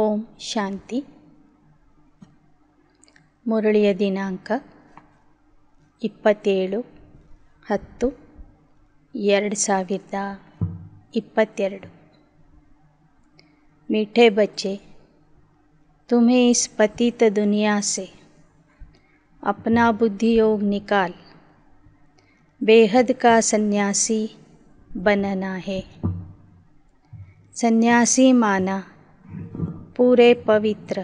ಓಂ ಶಾಂತಿ ಮುರಳಿಯ ದಿನಾಂಕ ಇಪ್ಪತ್ತೇಳು ಹತ್ತು ಎರಡು ಸಾವಿರದ ಇಪ್ಪತ್ತೆರಡು मीठे बच्चे तुम्हें इस पतित दुनिया से अपना बुद्धि योग निकाल बेहद का सन्यासी बनना है सन्यासी माना ಪೂರೆ ಪವಿತ್ರ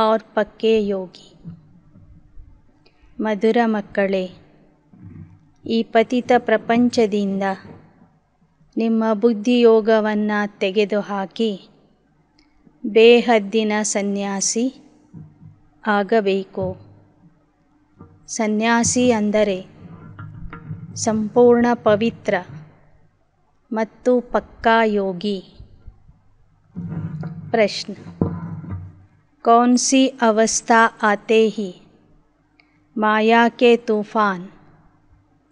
और पक्के ಯೋಗಿ. ಮಧುರ ಮಕ್ಕಳೇ ಈ ಪತಿತ ಪ್ರಪಂಚದಿಂದ ನಿಮ್ಮ ಬುದ್ಧಿಯೋಗವನ್ನು ತೆಗೆದುಹಾಕಿ ಬೇಹದ್ದಿನ ಸನ್ಯಾಸಿ ಆಗಬೇಕು ಸನ್ಯಾಸಿ ಅಂದರೆ ಸಂಪೂರ್ಣ ಪವಿತ್ರ ಮತ್ತು ಪಕ್ಕಾ ಯೋಗಿ प्रश्न कौन सी अवस्था आते ही माया के तूफान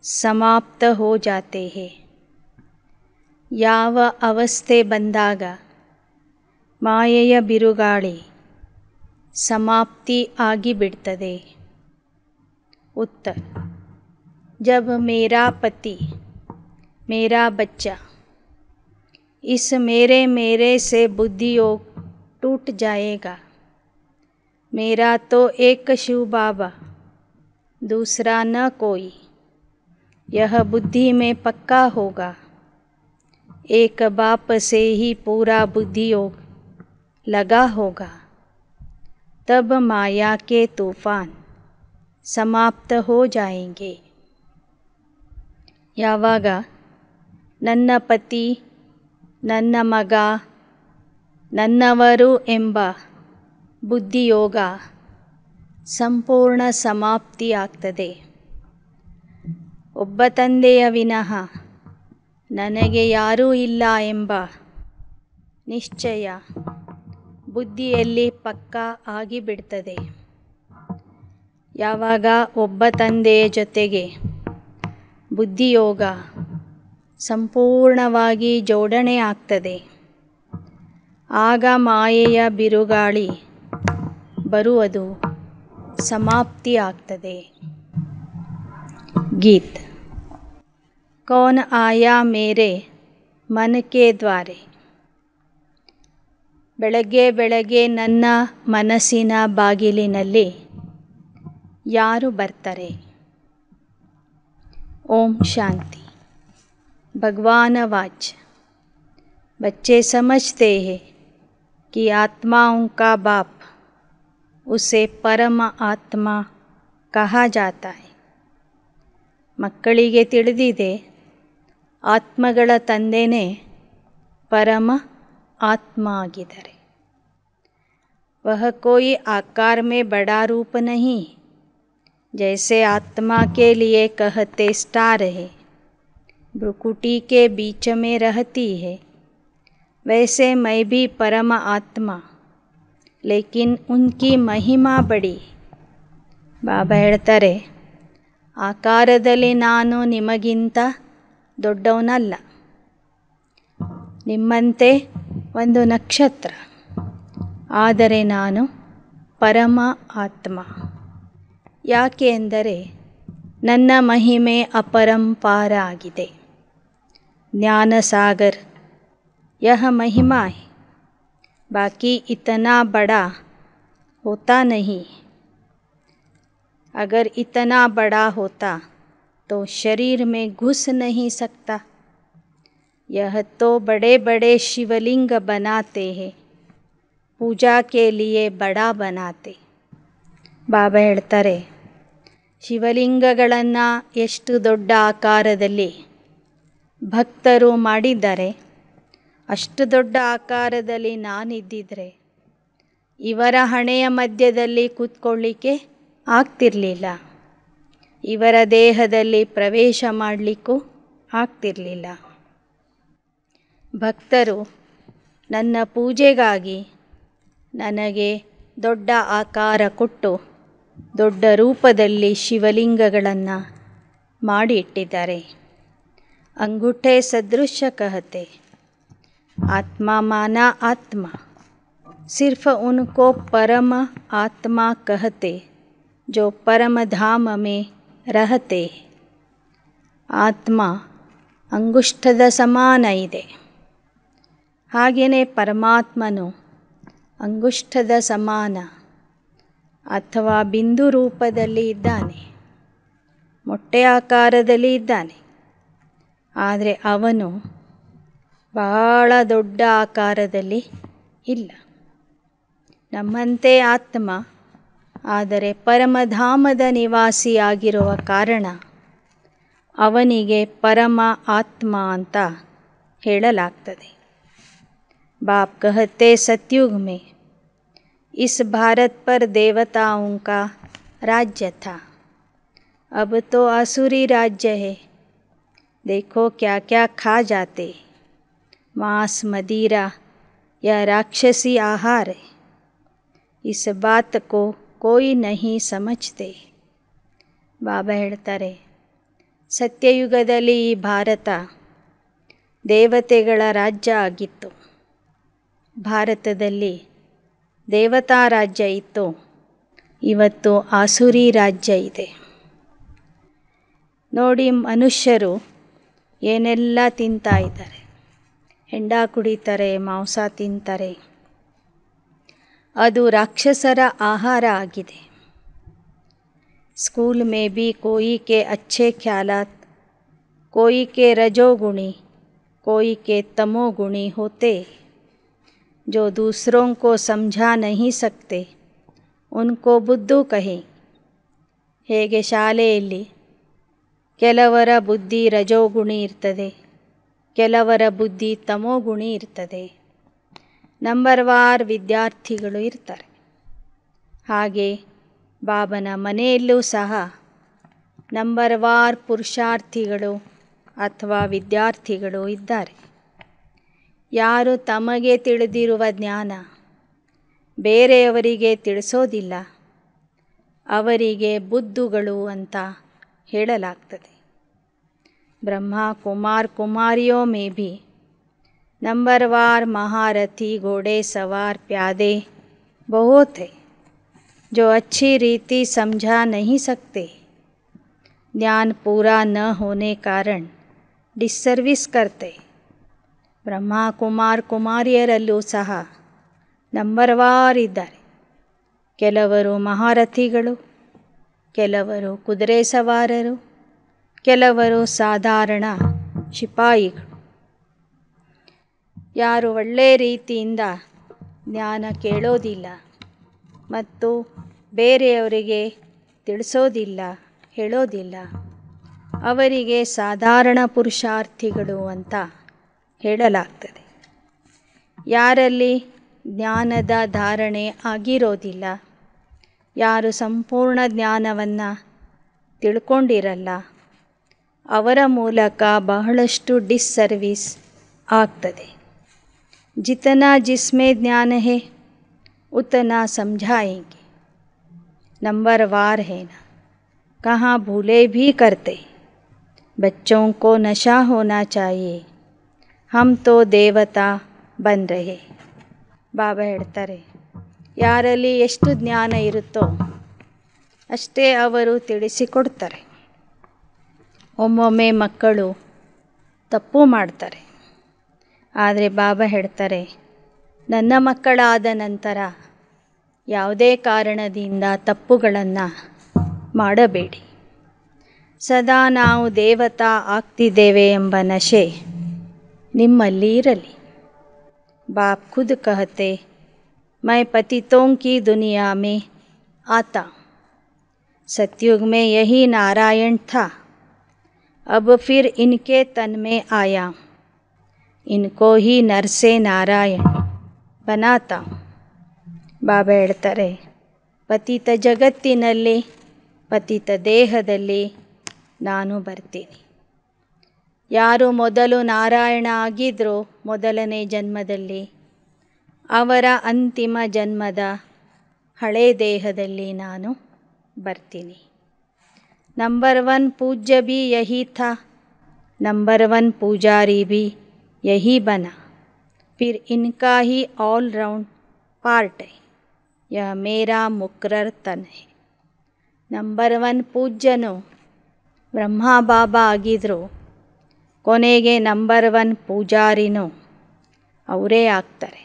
समाप्त हो जाते हैं याव अवस्थे बंदागा मायय बिरुगाड़ी समाप्ति आगे बिड़तदे उत्तर जब मेरा पति मेरा बच्चा इस मेरे मेरे से बुद्धि योग टूट जाएगा मेरा तो एक शिव बाबा दूसरा न कोई यह बुद्धि में पक्का होगा एक बाप से ही पूरा बुद्धि योग लगा होगा तब माया के तूफान समाप्त हो जाएंगे यावागा नन्ना पति ನನ್ನ ಮಗ ನನ್ನವರು ಎಂಬ ಬುದ್ಧಿಯೋಗ ಸಂಪೂರ್ಣ ಸಮಾಪ್ತಿಯಾಗ್ತದೆ ಒಬ್ಬ ತಂದೆಯ ವಿನಃ ನನಗೆ ಯಾರೂ ಇಲ್ಲ ಎಂಬ ನಿಶ್ಚಯ ಬುದ್ಧಿಯಲ್ಲಿ ಪಕ್ಕಾ ಆಗಿಬಿಡ್ತದೆ ಯಾವಾಗ ಒಬ್ಬ ತಂದೆಯ ಜೊತೆಗೆ ಬುದ್ಧಿಯೋಗ ಸಂಪೂರ್ಣವಾಗಿ ಜೋಡಣೆ ಆಗ್ತದೆ ಆಗ ಮಾಯೆಯ ಬಿರುಗಾಳಿ ಬರುವುದು ಸಮಾಪ್ತಿ ಆಗ್ತದೆ ಗೀತ್ ಕೌನ್ ಆಯಾ ಮೇರೆ ಮನಕೆ ದ್ವಾರೆ ಬೆಳಗ್ಗೆ ಬೆಳಗ್ಗೆ ನನ್ನ ಮನಸ್ಸಿನ ಬಾಗಿಲಿನಲ್ಲಿ ಯಾರು ಬರ್ತಾರೆ ಓಂ ಶಾಂತಿ भगवान वाच बच्चे समझते हैं कि आत्माओं का बाप उसे परम आत्मा कहा जाता है मकड़े ತಿಳಿದಿದೆ आत्म ತಂದೆನೇ परम आत्मा आगे वह कोई आकार में बड़ा रूप नहीं जैसे आत्मा के लिए कहते स्टार है भ्रुकुटी के बीच में रहती है वैसे मैं भी परम आत्मा लेकिन उनकी महिमा बड़ी ಬಾಬಾ ಹೇಳ್ತಾರೆ ಆಕಾರದಲ್ಲಿ ನಾನು ನಿಮಗಿಂತ ದೊಡ್ಡವನಲ್ಲ ನಿಮ್ಮಂತೆ ಒಂದು ನಕ್ಷತ್ರ ಆದರೆ ನಾನು ಪರಮ ಆತ್ಮ ಯಾಕೆ ಅಂದರೆ ನನ್ನ ಮಹಿಮೆ ಅಪರಂಪಾರ ಆಗಿದೆ ज्ञान सागर यह महिमा है बाकी इतना बड़ा होता नहीं अगर इतना बड़ा होता तो शरीर में घुस नहीं सकता यह तो बड़े बड़े शिवलिंग बनाते हैं पूजा के लिए ಬಡ ಬನಾತೆ ಬಾಬಾ ಹೇಳ್ತಾರೆ ಶಿವಲಿಂಗಗಳನ್ನು ಎಷ್ಟು आकार ಆಕಾರದಲ್ಲಿ ಭಕ್ತರು ಮಾಡಿದ್ದಾರೆ ಅಷ್ಟು ದೊಡ್ಡ ಆಕಾರದಲ್ಲಿ ನಾನಿದ್ದಿದ್ದರೆ ಇವರ ಹಣೆಯ ಮಧ್ಯದಲ್ಲಿ ಕೂತ್ಕೊಳ್ಳಿಕ್ಕೆ ಆಗ್ತಿರಲಿಲ್ಲ ಇವರ ದೇಹದಲ್ಲಿ ಪ್ರವೇಶ ಮಾಡಲಿಕ್ಕೂ ಆಗ್ತಿರಲಿಲ್ಲ ಭಕ್ತರು ನನ್ನ ಪೂಜೆಗಾಗಿ ನನಗೆ ದೊಡ್ಡ ಆಕಾರ ಕೊಟ್ಟು ದೊಡ್ಡ ರೂಪದಲ್ಲಿ ಶಿವಲಿಂಗಗಳನ್ನು ಮಾಡಿ ಇಟ್ಟಿದ್ದಾರೆ ಅಂಗುಠೆ ಸದೃಶ ಕಹತೆ ಆತ್ಮ ಮಾನ ಆತ್ಮ ಸಿರ್ಫ ಉನ್ಕೋ ಪರಮ ಆತ್ಮ ಕಹತೆ जो परम धाम ಆತ್ಮ ಅಂಗುಷ್ಠದ ಸಮಾನ ಇದೆ ಹಾಗೆಯೇ ಪರಮಾತ್ಮನು ಅಂಗುಷ್ಠದ ಸಮಾನ ಅಥವಾ ಬಿಂದು ರೂಪದಲ್ಲಿ ಇದ್ದಾನೆ ಮೊಟ್ಟೆ ಆಕಾರದಲ್ಲಿ ಇದ್ದಾನೆ ಆದರೆ ಅವನು ಬಹಳ ದೊಡ್ಡ ಆಕಾರದಲ್ಲಿ ಇಲ್ಲ ನಮ್ಮಂತೆ ಆತ್ಮ ಆದರೆ ಪರಮಧಾಮದ ನಿವಾಸಿಯಾಗಿರುವ ಕಾರಣ ಅವನಿಗೆ ಪರಮ ಆತ್ಮ ಅಂತ ಹೇಳಲಾಗ್ತದೆ ಬಾಪ್ ಸತ್ಯುಗ್ಮೆ ಸತ್ಯುಗ್ ಮೇ ಇಸ್ ಭಾರತ್ पर देवताओं का राज्य था अब तो आसुरी देखो क्या क्या खा जाते मांस मदिरा या राक्षसी आहार इस बात को कोई नहीं समझते ಬಾಬಾ ಹೇಳ್ತಾರೆ ಸತ್ಯಯುಗದಲ್ಲಿ ಈ ಭಾರತ ದೇವತೆಗಳ ರಾಜ್ಯ ಆಗಿತ್ತು ಭಾರತದಲ್ಲಿ ದೇವತಾ ರಾಜ್ಯ ಇತ್ತು ಇವತ್ತು ಆಸುರಿ ರಾಜ್ಯ ಇದೆ ನೋಡಿ ಮನುಷ್ಯರು ऐने ತಿಂತಾ ಇದ್ದಾರೆ ಹೆಂಡ ಕುಡಿತಾರೆ ಮಾಂಸ ತಿಂತಾರೆ ಅದು ರಾಕ್ಷಸರ ಆಹಾರ स्कूल में भी कोई के अच्छे ख्याल कोई के रजोगुणी कोई के तमोगुणी होते जो दूसरों को समझा नहीं सकते उनको बुद्धू कहे ಹೇಗೆ ಶಾಲೆಯಲ್ಲಿ ಕೆಲವರ ಬುದ್ಧಿ ರಜೋಗುಣಿ ಇರ್ತದೆ ಕೆಲವರ ಬುದ್ಧಿ ತಮೋಗುಣಿ ಇರ್ತದೆ ನಂಬರ್ ವಾರ್ ವಿದ್ಯಾರ್ಥಿಗಳು ಇರ್ತಾರೆ ಹಾಗೆ ಬಾಬನ ಮನೆಯಲ್ಲೂ ಸಹ ನಂಬರ್ ವಾರ್ ಪುರುಷಾರ್ಥಿಗಳು ಅಥವಾ ವಿದ್ಯಾರ್ಥಿಗಳು ಇದ್ದಾರೆ ಯಾರು ತಮಗೆ ತಿಳಿದಿರುವ ಜ್ಞಾನ ಬೇರೆಯವರಿಗೆ ತಿಳಿಸೋದಿಲ್ಲ ಅವರಿಗೆ ಬುದ್ಧುಗಳು ಅಂತ ಹೇಳಲಾಗುತ್ತದೆ ಬ್ರಹ್ಮ ಕುಮಾರ್ ಕುಮಾರಿಯೋ ಮೇ ಭಿ નંબર ವಾರ್ ಮಹರಥಿ घोड़े सवार ಪ್ಯಾದೆ ಬಹುತೇ ಜೋ ಅಚ್ಚಿ ರೀತಿ ಸಂಜಾ ನಹಿ ಸಕತೇ ಜ್ಞಾನ ಪೂರಾ ನ ಹೋನೆ ಕಾರಣ ಡಿಸ್ ಸರ್ವಿಸ್ ಕರ್ತೇ ಬ್ರಹ್ಮ ಕುಮಾರ್ ಕುಮಾರಿಯರಲ್ಲೋ ಸಹ નંબર ವಾರಿದ್ದಾರೆ ಕೆಲವರು ಮಹರಥಿಗಳು ಕೆಲವರು ಕುದುರೆ ಸವಾರರು ಕೆಲವರು ಸಾಧಾರಣ ಶಿಪಾಯಿಗಳು ಯಾರು ಒಳ್ಳೆಯ ರೀತಿಯಿಂದ ಜ್ಞಾನ ಕೇಳೋದಿಲ್ಲ ಮತ್ತು ಬೇರೆಯವರಿಗೆ ತಿಳಿಸೋದಿಲ್ಲ ಹೇಳೋದಿಲ್ಲ ಅವರಿಗೆ ಸಾಧಾರಣ ಪುರುಷಾರ್ಥಿಗಳು ಅಂತ ಹೇಳಲಾಗ್ತದೆ ಯಾರಲ್ಲಿ ಜ್ಞಾನದ ಧಾರಣೆ ಆಗಿರೋದಿಲ್ಲ ಯಾರು ಸಂಪೂರ್ಣ ಜ್ಞಾನವನ್ನು ತಿಳ್ಕೊಂಡಿರಲ್ಲ ಅವರ ಮೂಲಕ ಬಹಳಷ್ಟು ಡಿಸ್ಸರ್ವಿಸ್ ಆಗ್ತದೆ ಜಿತನಾ ಜಿಸ್ಮೆ ಜ್ಞಾನ ಹೇ उतना समझाएंगे नंबरवार है ना कहाँ भूले भी करते बच्चों को नशा होना चाहिए हम तो देवता बन रहे ಬಾಬಾ ಹೇಳ್ತಾರೆ ಯಾರಲ್ಲಿ ಎಷ್ಟು ಜ್ಞಾನ ಇರುತ್ತೋ ಅಷ್ಟೇ ಅವರು ತಿಳಿಸಿಕೊಡ್ತಾರೆ ಒಮ್ಮೊಮ್ಮೆ ಮಕ್ಕಳು ತಪ್ಪು ಮಾಡ್ತಾರೆ ಆದರೆ ಬಾಬಾ ಹೇಳ್ತಾರೆ ನನ್ನ ಮಕ್ಕಳಾದ ನಂತರ ಯಾವುದೇ ಕಾರಣದಿಂದ ತಪ್ಪುಗಳನ್ನು ಮಾಡಬೇಡಿ ಸದಾ ನಾವು ದೇವತಾ ಆಗ್ತಿದ್ದೇವೆ ಎಂಬ ನಶೆ ನಿಮ್ಮಲ್ಲಿ ಇರಲಿ ಬಾಪ್ ಖುದ್ ಕಹತೆ मैं पतितों की दुनिया में आता सतयुग में यही नारायण था अब फिर इनके तन में आया इनको ही नर से नारायण बनाता ಬಾಬಾ ಹೇಳ್ತಾರೆ ಪತಿತ ಜಗತ್ತಿನಲ್ಲಿ ಪತಿತ ದೇಹದಲ್ಲಿ ನಾನು ಬರ್ತೀನಿ ಯಾರು ಮೊದಲು ನಾರಾಯಣ ಆಗಿದ್ರೋ ಮೊದಲನೇ ಜನ್ಮದಲ್ಲಿ ಅವರ ಅಂತಿಮ ಜನ್ಮದ ಹಳೆ ದೇಹದಲ್ಲಿ ನಾನು ಬರ್ತೀನಿ ನಂಬರ್ ಒನ್ ಪೂಜ್ಯ ಬಿ ಯಹಿ ಥಾ ನಂಬರ್ ಒನ್ ಪೂಜಾರಿ ಬಿ ಯಹಿ ಬನ ಫಿರ್ ಇನ್ಕಾ ಹಿ ಆಲ್ ರೌಂಡ್ ಪಾರ್ಟ್ ಯ ಮೇರಾ ಮುಕ್ರರ್ ತನ್ ನಂಬರ್ ಒನ್ ಪೂಜ್ಯನು ಬ್ರಹ್ಮ ಬಾಬಾ ಆಗಿದ್ರು ಕೊನೆಗೆ ನಂಬರ್ ಒನ್ ಪೂಜಾರಿನೂ ಅವರೇ ಆಗ್ತಾರೆ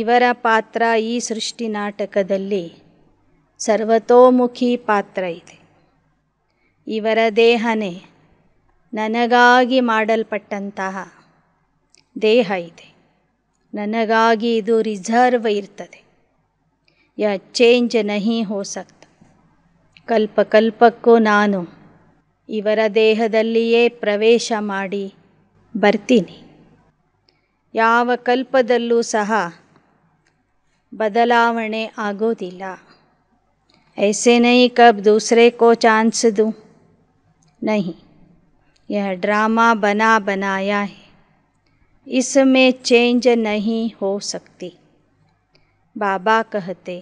ಇವರ ಪಾತ್ರ ಈ ಸೃಷ್ಟಿ ನಾಟಕದಲ್ಲಿ ಸರ್ವತೋಮುಖಿ ಪಾತ್ರ ಇದೆ ಇವರ ದೇಹನೇ ನನಗಾಗಿ ಮಾಡಲ್ಪಟ್ಟಂತಹ ದೇಹ ಇದೆ ನನಗಾಗಿ ಇದು ರಿಸರ್ವ್ ಇರ್ತದೆ ಯ ಚೇಂಜ್ ನಹಿ ಹೋಸಕ್ತ ಕಲ್ಪಕಲ್ಪಕ್ಕೂ ಕಲ್ಪ ಕಲ್ಪಕ್ಕೂ ನಾನು ಇವರ ದೇಹದಲ್ಲಿಯೇ ಪ್ರವೇಶ ಮಾಡಿ ಬರ್ತೀನಿ ಯಾವ ಕಲ್ಪದಲ್ಲೂ ಸಹ बदलावणे आಗೋದಿಲ್ಲ ऐसे नहीं कब दूसरे को चांस दूं नहीं यह ड्रामा बना बनाया है इसमें चेंज नहीं हो सकती बाबा कहते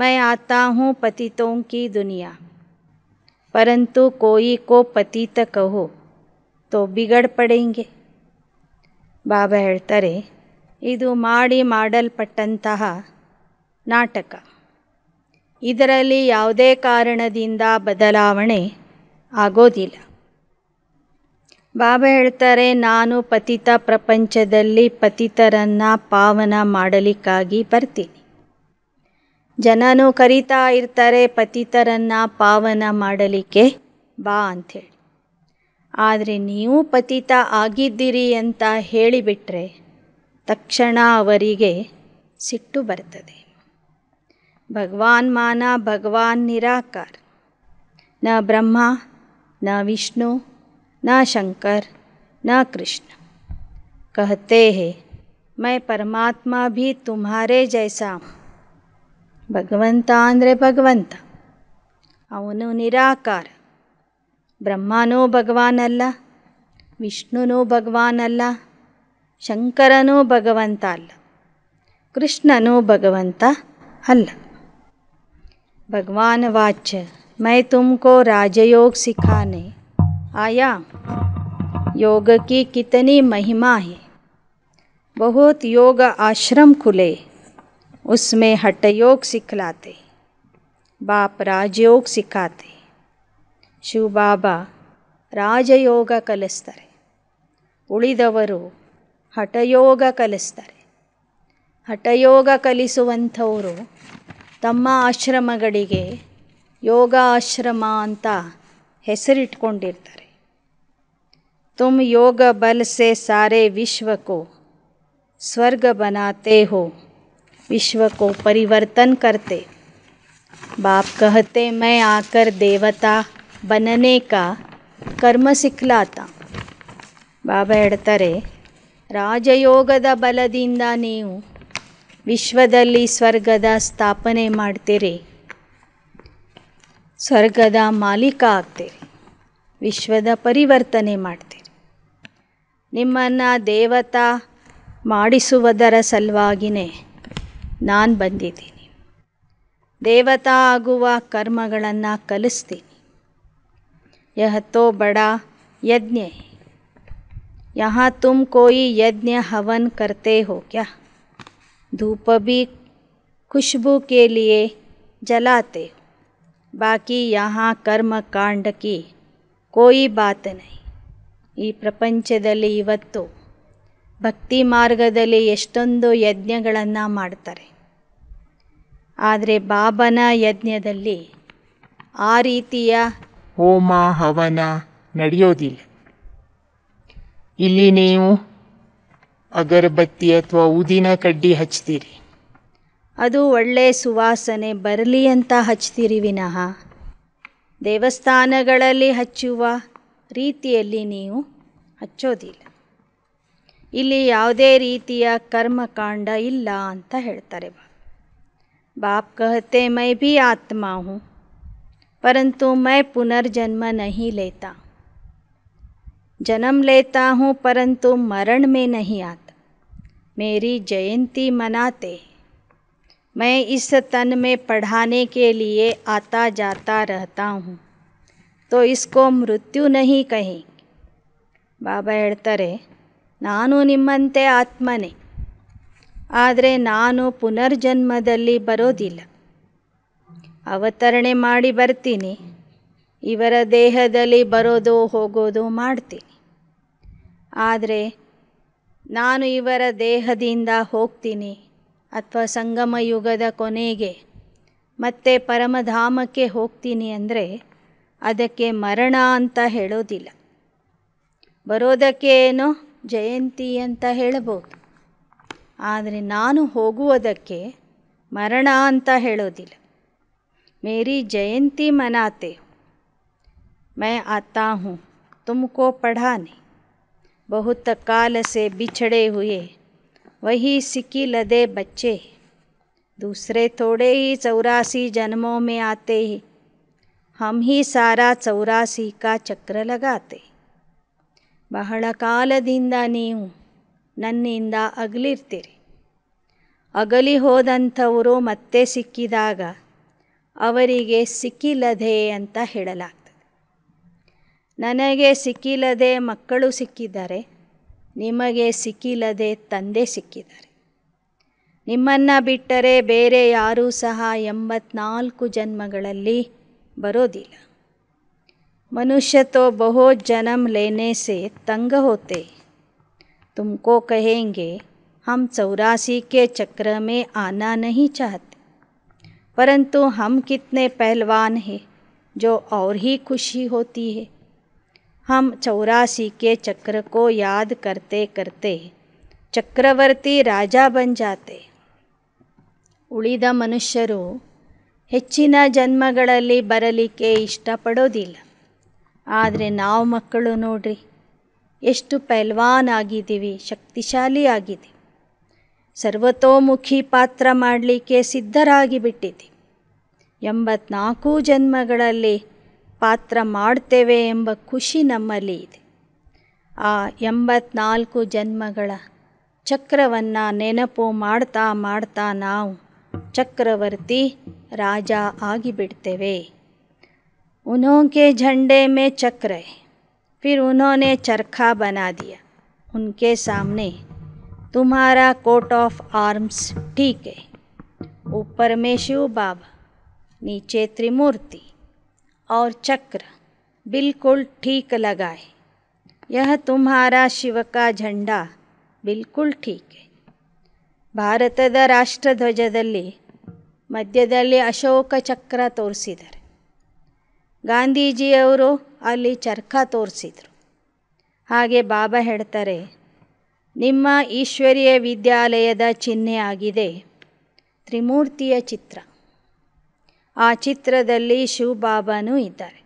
मैं आता हूँ पतितों की दुनिया परंतु कोई को पतित कहो तो बिगड़ पड़ेंगे बाबा तरे ಇದು ಮಾಡಿ ಮಾಡಲ್ಪಟ್ಟಂತಹ ನಾಟಕ ಇದರಲ್ಲಿ ಯಾವುದೇ ಕಾರಣದಿಂದ ಬದಲಾವಣೆ ಆಗೋದಿಲ್ಲ ಬಾಬಾ ಹೇಳ್ತಾರೆ ನಾನು ಪತಿತ ಪ್ರಪಂಚದಲ್ಲಿ ಪತಿತರನ್ನು ಪಾವನ ಮಾಡಲಿಕ್ಕಾಗಿ ಬರ್ತೀನಿ ಜನನು ಕರೀತಾ ಇರ್ತಾರೆ ಪತಿತರನ್ನು ಪಾವನ ಮಾಡಲಿಕ್ಕೆ ಬಾ ಅಂಥೇಳಿ ಆದರೆ ನೀವು ಪತಿತ ಆಗಿದ್ದೀರಿ ಅಂತ ಹೇಳಿಬಿಟ್ರೆ ತಕ್ಷಣ ಅವರಿಗೆ ಸಿಟ್ಟು ಬರ್ತದೆ ಭಗವಾನ್ ಮಾನ ಭಗವಾನ್ ನಿರಾಕಾರ ನ ಬ್ರಹ್ಮ ನ ವಿಷ್ಣु न शंकर न कृष्ण कहते हैं मैं परमात्मा भी तुम्हारे जैसा ಭಗವಂತ ಅಂದರೆ ಭಗವಂತ ಅವನು ನಿರಾಕಾರ ಬ್ರಹ್ಮನೂ ಭಗವಾನಲ್ಲ ವಿಷ್ಣುನೂ ಭಗವಾನಲ್ಲ ಶಂಕರನೂ ಭಗವಂತ ಅಲ್ಲ ಕೃಷ್ಣನೂ ಭಗವಂತ ಅಲ್ಲ भगवान वाच मैं तुमको राजयोग सिखाने आया योग की कितनी महिमा है बहुत योग आश्रम खुले उसमें हट योग सिखलाते बाप राजयोग सिखाते शिव बाबा राजयोग ಕಲಿಸ್ತಾರೆ ಉಳಿದವರು ಹಠಯೋಗ ಕಲಿಸ್ತಾರೆ ಹಠಯೋಗ ಕಲಿಸುವಂಥವರು ತಮ್ಮ ಆಶ್ರಮಗಳಿಗೆ ಯೋಗ ಆಶ್ರಮ ಅಂತ ಹೆಸರಿಟ್ಕೊಂಡಿರ್ತಾರೆ ತುಮ್ ಯೋಗ ಬಲ ಸಾರೆ ವಿಶ್ವಕೋ ಸ್ವರ್ಗ ಬನಾತೆ ಹೋ ವಿಶ್ವಕೋ ಪರಿವರ್ತನ್ ಕರ್ತೆ ಬಾಪ್ ಕಹತೆ ಮೈ ಆಕರ್ ದೇವತಾ ಬನನೆ ಕಾ ಕರ್ಮ ಸಿಕ್ಲಾತ ಬಾಬಾ ಹೇಳ್ತಾರೆ ರಾಜಯೋಗದ ಬಲದಿಂದ ನೀವು ವಿಶ್ವದಲ್ಲಿ ಸ್ವರ್ಗದ ಸ್ಥಾಪನೆ ಮಾಡ್ತೀರಿ ಸ್ವರ್ಗದ ಮಾಲೀಕ ಆಗ್ತೀರಿ ವಿಶ್ವದ ಪರಿವರ್ತನೆ ಮಾಡ್ತೀರಿ ನಿಮ್ಮನ್ನು ದೇವತಾ ಮಾಡಿಸುವುದರ ಸಲುವಾಗಿಯೇ ನಾನು ಬಂದಿದ್ದೀನಿ ದೇವತಾ ಆಗುವ ಕರ್ಮಗಳನ್ನು ಕಲಿಸ್ತೀನಿ ಯಹತೋ ಬಡ ಯಜ್ಞೆ यहाँ तुम कोई यज्ञ हवन करते हो क्या धूप भी खुशबू के लिए जलाते हो बाकी यहाँ कर्ಮ ಕಾಂಡ ಕೋಯಿ ಬಾತ್ ಈ ಪ್ರಪಂಚದಲ್ಲಿ ಇವತ್ತು ಭಕ್ತಿ ಮಾರ್ಗದಲ್ಲಿ ಎಷ್ಟೊಂದು ಯಜ್ಞಗಳನ್ನು ಮಾಡ್ತಾರೆ ಆದರೆ ಬಾಬನ ಯಜ್ಞದಲ್ಲಿ ಆ ರೀತಿಯ ಹೋಮ ಹವನ ನಡೆಯೋದಿಲ್ಲ ಇಲ್ಲಿ ನೀವು ಅಗರಬತ್ತಿ ಅಥವಾ ಊದಿನ ಕಡ್ಡಿ ಹಚ್ತೀರಿ ಅದು ಒಳ್ಳೆ ಸುವಾಸನೆ ಬರಲಿ ಅಂತ ಹಚ್ತೀರಿ ವಿನಃ ದೇವಸ್ಥಾನಗಳಲ್ಲಿ ಹಚ್ಚುವ ರೀತಿಯಲ್ಲಿ ನೀವು ಹಚ್ಚೋದಿಲ್ಲ ಇಲ್ಲಿ ಯಾವುದೇ ರೀತಿಯ ಕರ್ಮಕಾಂಡ ಇಲ್ಲ ಅಂತ ಹೇಳ್ತಾರೆ ಬಾಪ್ ಕಹತೆ ಮೈ ಭೀ ಆತ್ಮ ಹೂ परंतु मैं पुनर्जन्म नहीं लेता जन्म लेता हूँ परंतु मरण में नहीं आता मेरी जयंती मनाते मैं इस तन में पढ़ाने के लिए आता जाता रहता हूँ तो इसको मृत्यु नहीं कहें बाबा हेतरे नानू निम्मे आत्मने आदरे नानू पुनर्जन्म बरोदरणे बर्तनी इवर देहली बरती ಆದರೆ ನಾನು ಇವರ ದೇಹದಿಂದ ಹೋಗ್ತೀನಿ ಅಥವಾ ಸಂಗಮ ಯುಗದ ಕೊನೆಗೆ ಮತ್ತೆ ಪರಮಧಾಮಕ್ಕೆ ಹೋಗ್ತೀನಿ ಅಂದರೆ ಅದಕ್ಕೆ ಮರಣ ಅಂತ ಹೇಳೋದಿಲ್ಲ ಬರೋದಕ್ಕೆ ಏನೋ ಜಯಂತಿ ಅಂತ ಹೇಳಬಹುದು ಆದರೆ ನಾನು ಹೋಗುವುದಕ್ಕೆ ಮರಣ ಅಂತ ಹೇಳೋದಿಲ್ಲ ಮೇರಿ ಜಯಂತಿ ಮನಾತೆ ಮೈ ಆತಾ ತುಮ್ಕೋ ತುಮಕೋ बहुत काल से बिछड़े हुए वही सिकी लदे बच्चे दूसरे थोड़े ही चौरासी जन्मों में आते हम ही ಸಾರಾ ಚೌರಾಸಿ ಕಾ ಚಕ್ರ ಲಗಾತೆ ಬಹಳ ಕಾಲದಿಂದ ನೀವು ನನ್ನಿಂದ ಅಗಲಿರ್ತೀರಿ ಅಗಲಿ ಹೋದಂಥವರು ಮತ್ತೆ ಸಿಕ್ಕಿದಾಗ ಅವರಿಗೆ ಸಿಕ್ಕಿಲ್ಲದೆ ಅಂತ ಹೇಳಲಾಗ್ತದೆ ನನಗೆ ಸಿಕ್ಕಿಲ್ಲದೆ ಮಕ್ಕಳು ಸಿಕ್ಕಿದ್ದಾರೆ ನಿಮಗೆ ಸಿಕ್ಕಿಲ್ಲದೆ ತಂದೆ ಸಿಕ್ಕಿದ್ದಾರೆ ನಿಮ್ಮನ್ನು ಬಿಟ್ಟರೆ ಬೇರೆ ಯಾರೂ ಸಹ ಎಂಬತ್ನಾಲ್ಕು ಜನ್ಮಗಳಲ್ಲಿ ಬರೋದಿಲ್ಲ ಮನುಷ್ಯ ತೋ ಬಹು ಜನ್ಮ ಲೇನೆ ಸೆ ತಂಗ होते तुमको कहेंगे हम ಕೆ के चक्र में आना नहीं चाहते परंतु हम कितने पहलवान हैं जो और ही खुशी होती है हम चौरासी के चक्र को याद करते करते ಚಕ್ರವರ್ತಿ ರಾಜ ಬಂಜಾತೆ ಉಳಿದ ಮನುಷ್ಯರು ಹೆಚ್ಚಿನ ಜನ್ಮಗಳಲ್ಲಿ ಬರಲಿಕ್ಕೆ ಇಷ್ಟಪಡೋದಿಲ್ಲ ಆದರೆ ನಾವು ಮಕ್ಕಳು ನೋಡ್ರಿ ಎಷ್ಟು ಪೈಲ್ವಾನ್ ಆಗಿದ್ದೀವಿ ಶಕ್ತಿಶಾಲಿ ಆಗಿದೆ ಸರ್ವತೋಮುಖಿ ಪಾತ್ರ ಮಾಡಲಿಕ್ಕೆ ಸಿದ್ಧರಾಗಿ ಬಿಟ್ಟಿದೆ ಎಂಬತ್ನಾಲ್ಕು ಜನ್ಮಗಳಲ್ಲಿ ಪಾತ್ರ ಮಾಡ್ತೇವೆ ಎಂಬ ಖುಷಿ ನಮ್ಮಲ್ಲಿ ಇದೆ ಆ ಎಂಬತ್ನಾಲ್ಕು ಜನ್ಮಗಳ ಚಕ್ರವನ್ನು ನೆನಪು ಮಾಡ್ತಾ ಮಾಡ್ತಾ ನಾವು ಚಕ್ರವರ್ತಿ ರಾಜ ಆಗಿಬಿಡ್ತೇವೆ उन्होंके झंडे में चक्र है फिर उन्होंने चरखा बना दिया उनके सामने तुम्हारा कोट ऑफ आर्म्स ठीक है ऊपर में शिव बाबा नीचे त्रिमूर्ति और चक्र बिल्कुल ठीक लगा यह तुम्हारा शिव का ಝಂಡಾ ಬಿಲ್ಕುಲ್ ಠೀಕೆ ಭಾರತದ ರಾಷ್ಟ್ರಧ್ವಜದಲ್ಲಿ ಮಧ್ಯದಲ್ಲಿ ಅಶೋಕ ಚಕ್ರ ತೋರಿಸಿದ್ದಾರೆ ಗಾಂಧೀಜಿಯವರು ಅಲ್ಲಿ ಚರ್ಖ ತೋರಿಸಿದರು ಹಾಗೆ ಬಾಬಾ ಹೇಳ್ತಾರೆ ನಿಮ್ಮ ಈಶ್ವರೀಯ ವಿದ್ಯಾಲಯದ ಚಿಹ್ನೆ ಆಗಿದೆ ತ್ರಿಮೂರ್ತಿಯ ಚಿತ್ರ ಆ ಚಿತ್ರದಲ್ಲಿ ಶಿವಬಾಬಾನೂ ಇದ್ದಾರೆ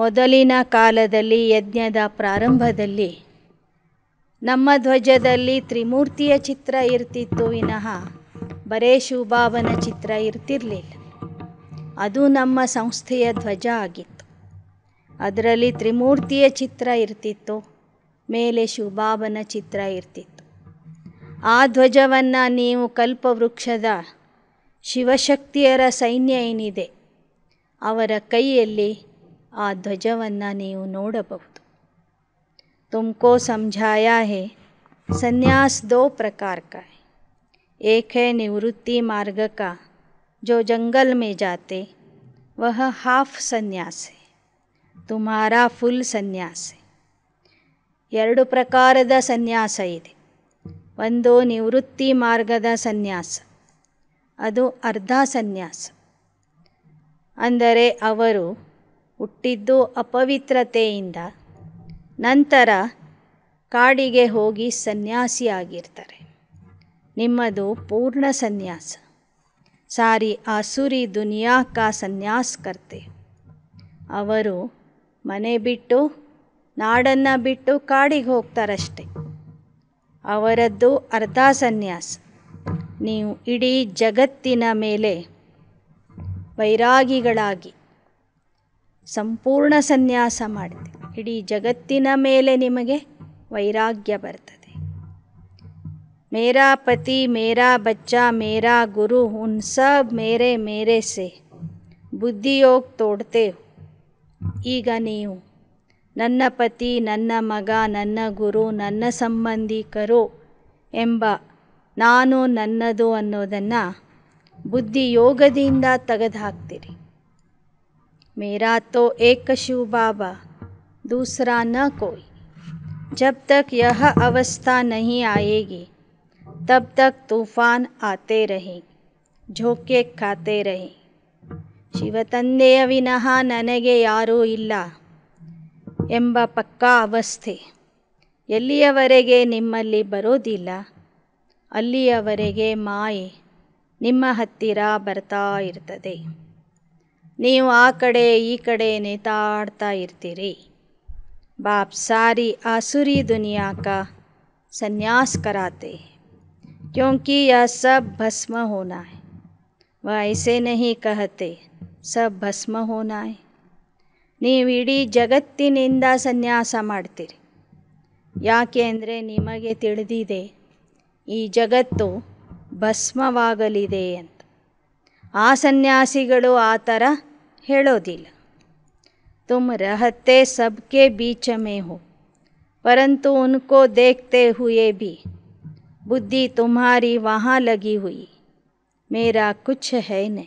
ಮೊದಲಿನ ಕಾಲದಲ್ಲಿ ಯಜ್ಞದ ಪ್ರಾರಂಭದಲ್ಲಿ ನಮ್ಮ ಧ್ವಜದಲ್ಲಿ ತ್ರಿಮೂರ್ತಿಯ ಚಿತ್ರ ಇರ್ತಿತ್ತು ವಿನಃ ಬರೇ ಶಿವಬಾಬನ ಚಿತ್ರ ಇರ್ತಿರಲಿಲ್ಲ ಅದು ನಮ್ಮ ಸಂಸ್ಥೆಯ ಧ್ವಜ ಆಗಿತ್ತು ಅದರಲ್ಲಿ ತ್ರಿಮೂರ್ತಿಯ ಚಿತ್ರ ಇರ್ತಿತ್ತು ಮೇಲೆ ಶಿವಬಾಬನ ಚಿತ್ರ ಇರ್ತಿತ್ತು ಆ ಧ್ವಜವನ್ನು ನೀವು ಕಲ್ಪವೃಕ್ಷದ ಶಿವಶಕ್ತಿಯರ ಸೈನ್ಯ ಏನಿದೆ ಅವರ ಕೈಯಲ್ಲಿ ಆ ಧ್ವಜವನ್ನು ನೀವು ನೋಡಬಹುದು ತುಮಕೋ ಸಂಜಾಯ ಹೇ ಸನ್ಯಾಸ ದೋ ಪ್ರಕಾರ ಕಾ ಏಕ್ ಹೇ ನಿವೃತ್ತಿ ಮಾರ್ಗ ಕಾ ಜೋ ಜಂಗಲ್ ಮೇ ಜಾತೆ ವಹ ಹಾಫ್ ಸನ್ಯಾಸ ತುಮಾರಾ ಫುಲ್ ಸನ್ಯಾಸ ಎರಡು ಪ್ರಕಾರದ ಸನ್ಯಾಸ ಇದೆ ಒಂದು ನಿವೃತ್ತಿ ಮಾರ್ಗದ ಸನ್ಯಾಸ ಅದು ಅರ್ಧ ಸನ್ಯಾಸ ಅಂದರೆ ಅವರು ಹುಟ್ಟಿದ್ದು ಅಪವಿತ್ರತೆಯಿಂದ ನಂತರ ಕಾಡಿಗೆ ಹೋಗಿ ಸನ್ಯಾಸಿಯಾಗಿರ್ತಾರೆ ನಿಮ್ಮದು ಪೂರ್ಣ ಸನ್ಯಾಸ ಸಾರಿ ಆಸುರಿ ದುನಿಯಾ ಕಾ ಸನ್ಯಾಸ್ ಕರ್ತೆ ಅವರು ಮನೆ ಬಿಟ್ಟು ನಾಡನ್ನು ಬಿಟ್ಟು ಕಾಡಿಗೆ ಹೋಗ್ತಾರಷ್ಟೆ ಅವರದ್ದು ಅರ್ಧ ಸನ್ಯಾಸ ನೀವು ಇಡೀ ಜಗತ್ತಿನ ಮೇಲೆ ವೈರಾಗಿಗಳಾಗಿ ಸಂಪೂರ್ಣ ಸನ್ಯಾಸ ಮಾಡಿದೆ ಇಡೀ ಜಗತ್ತಿನ ಮೇಲೆ ನಿಮಗೆ ವೈರಾಗ್ಯ ಬರ್ತದೆ ಮೇರಾ ಪತಿ ಮೇರಾ ಬಚ್ಚ ಮೇರಾ ಗುರು ಉನ್ ಸಬ್ ಮೇರೆ ಮೇರೆ ಸೆ ಬುದ್ಧಿಯೋಗ ತೋಡ್ತೆ ಈಗ ನೀವು ನನ್ನ ಪತಿ ನನ್ನ ಮಗ ನನ್ನ ಗುರು ನನ್ನ ಸಂಬಂಧಿಕರು ಎಂಬ ನಾನು ನನ್ನದು ಅನ್ನೋದನ್ನು ಬುದ್ಧಿಯೋಗದಿಂದ ತೆಗೆದು ಹಾಕ್ತೀರಿ ಮೇರಾ ತೋ ಏಕ ಶಿವ ಬಾಬಾ ದೂಸರಾ ನ ಕೋಯ್ ಜಬ್ ತಕ್ ಯಹ ಅವಸ್ಥಾ ನಹಿ ಆಯೇಗಿ ತಬ್ ತಕ್ ತೂಫಾನ್ ಆತೆ ರಹೇ ಝೋಕೆ ಖಾತೆ ರಹೇ ಶಿವತಂದೆಯ ವಿನಃ ನನಗೆ ಯಾರೂ ಇಲ್ಲ ಎಂಬ ಪಕ್ಕಾ ಅವಸ್ಥೆ ಎಲ್ಲಿಯವರೆಗೆ ನಿಮ್ಮಲ್ಲಿ ಬರೋದಿಲ್ಲ ಅಲ್ಲಿಯವರೆಗೆ ಮಾಯೆ ನಿಮ್ಮ ಹತ್ತಿರ ಬರ್ತಾ ಇರ್ತದೆ ನೀವು ಆ ಕಡೆ ಈ ಕಡೆ ನೇತಾಡ್ತಾ ಇರ್ತೀರಿ ಬಾಪ್ ಸಾರಿ ಆಸುರಿ ದುನಿಯಾ ಕಾ ಸನ್ಯಾಸ ಕರಾತೆ हैं ಯಾ ಸಬ್ ಭಸ್ಮ भस्म होना ನಹಿ ಕಹತೆ ಸಬ್ ಭಸ್ಮ ಹೋನಾಯ್ ನೀವು ಇಡೀ ಜಗತ್ತಿನಿಂದ ಸನ್ಯಾಸ ಮಾಡ್ತೀರಿ ಯಾಕೆ ಅಂದರೆ ನಿಮಗೆ ತಿಳಿದಿದೆ ಈ ಜಗತ್ತು ಭಸ್ಮವಾಗಲಿದೆ ಅಂತ ಆ ಸನ್ಯಾಸಿಗಳು ಆ ಥರ ಹೇಳೋದಿಲ್ಲ ತುಮ್ ರಹತೆ ಸಬ್ಕೆ ಬೀಚ ಹೋ ಪರಂತು ಉನ್ಕೋ ದೇಖ್ತೆ ಹುಯೆ ಬಿ ಬುದ್ಧಿ ತುಮಾರಿ ವಹಾ ಲಗಿ ಹುಯಿ ಮೇರಾ ಕುಚ್ಛ ಹೈ ನೈ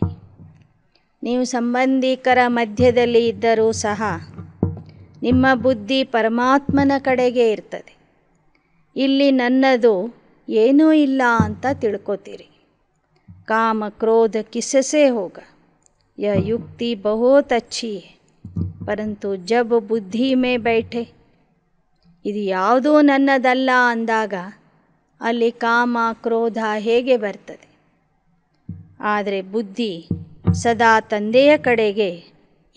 ನೀವು ಸಂಬಂಧಿಕರ ಮಧ್ಯದಲ್ಲಿ ಇದ್ದರೂ ಸಹ ನಿಮ್ಮ ಬುದ್ಧಿ ಪರಮಾತ್ಮನ ಕಡೆಗೆ ಇರ್ತದೆ ಇಲ್ಲಿ ನನ್ನದು ಏನೂ ಇಲ್ಲ ಅಂತ ತಿಳ್ಕೋತೀರಿ ಕಾಮ ಕ್ರೋಧ ಕಿಸಸೆ ಹೋಗ ಯ ಯುಕ್ತಿ ಬಹುತ್ ಅಚ್ಚಿ ಪರಂತು ಜಬ್ ಬುದ್ಧಿ ಮೇ ಬೈಠೆ ಇದು ಯಾವುದೂ ನನ್ನದಲ್ಲ ಅಂದಾಗ ಅಲ್ಲಿ ಕಾಮ ಕ್ರೋಧ ಹೇಗೆ ಬರ್ತದೆ ಆದರೆ ಬುದ್ಧಿ ಸದಾ ತಂದೆಯ ಕಡೆಗೆ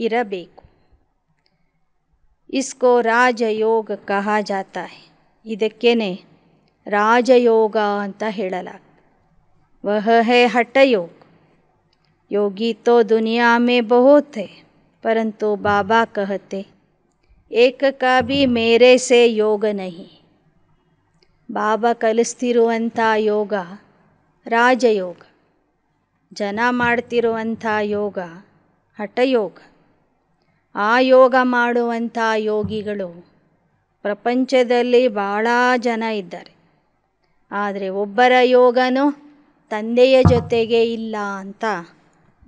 ಇರಬೇಕು ಇಸ್ಕೋ ರಾಜಯೋಗ ಕಹಾ ಜಾತಾ ಇದಕ್ಕೇನೆ ರಾಜಯೋಗ ಅಂತ ಹೇಳಲ್ಲ ವಹ ಹೇ ಹಠಯೋಗ ಯೋಗಿ ತೋ ದುನಿಯಾ ಮೇ ಬಹುತ್ ಹೇ ಪರಂತು ಬಾಬಾ ಕಹತೆ ಏಕ ಕಾಬಿ ಮೇರೆ ಸೆ ಯೋಗ ನಹಿ ಬಾಬಾ ಕಲಿಸ್ತಿರುವಂಥ ಯೋಗ ರಾಜಯೋಗ ಜನ ಮಾಡ್ತಿರುವಂಥ ಯೋಗ ಹಠಯೋಗ ಆ ಯೋಗ ಮಾಡುವಂಥ ಯೋಗಿಗಳು ಪ್ರಪಂಚದಲ್ಲಿ ಭಾಳ ಜನ ಇದ್ದಾರೆ ಆದರೆ ಒಬ್ಬರ ಯೋಗನು ತಂದೆಯ ಜೊತೆಗೆ ಇಲ್ಲ ಅಂತ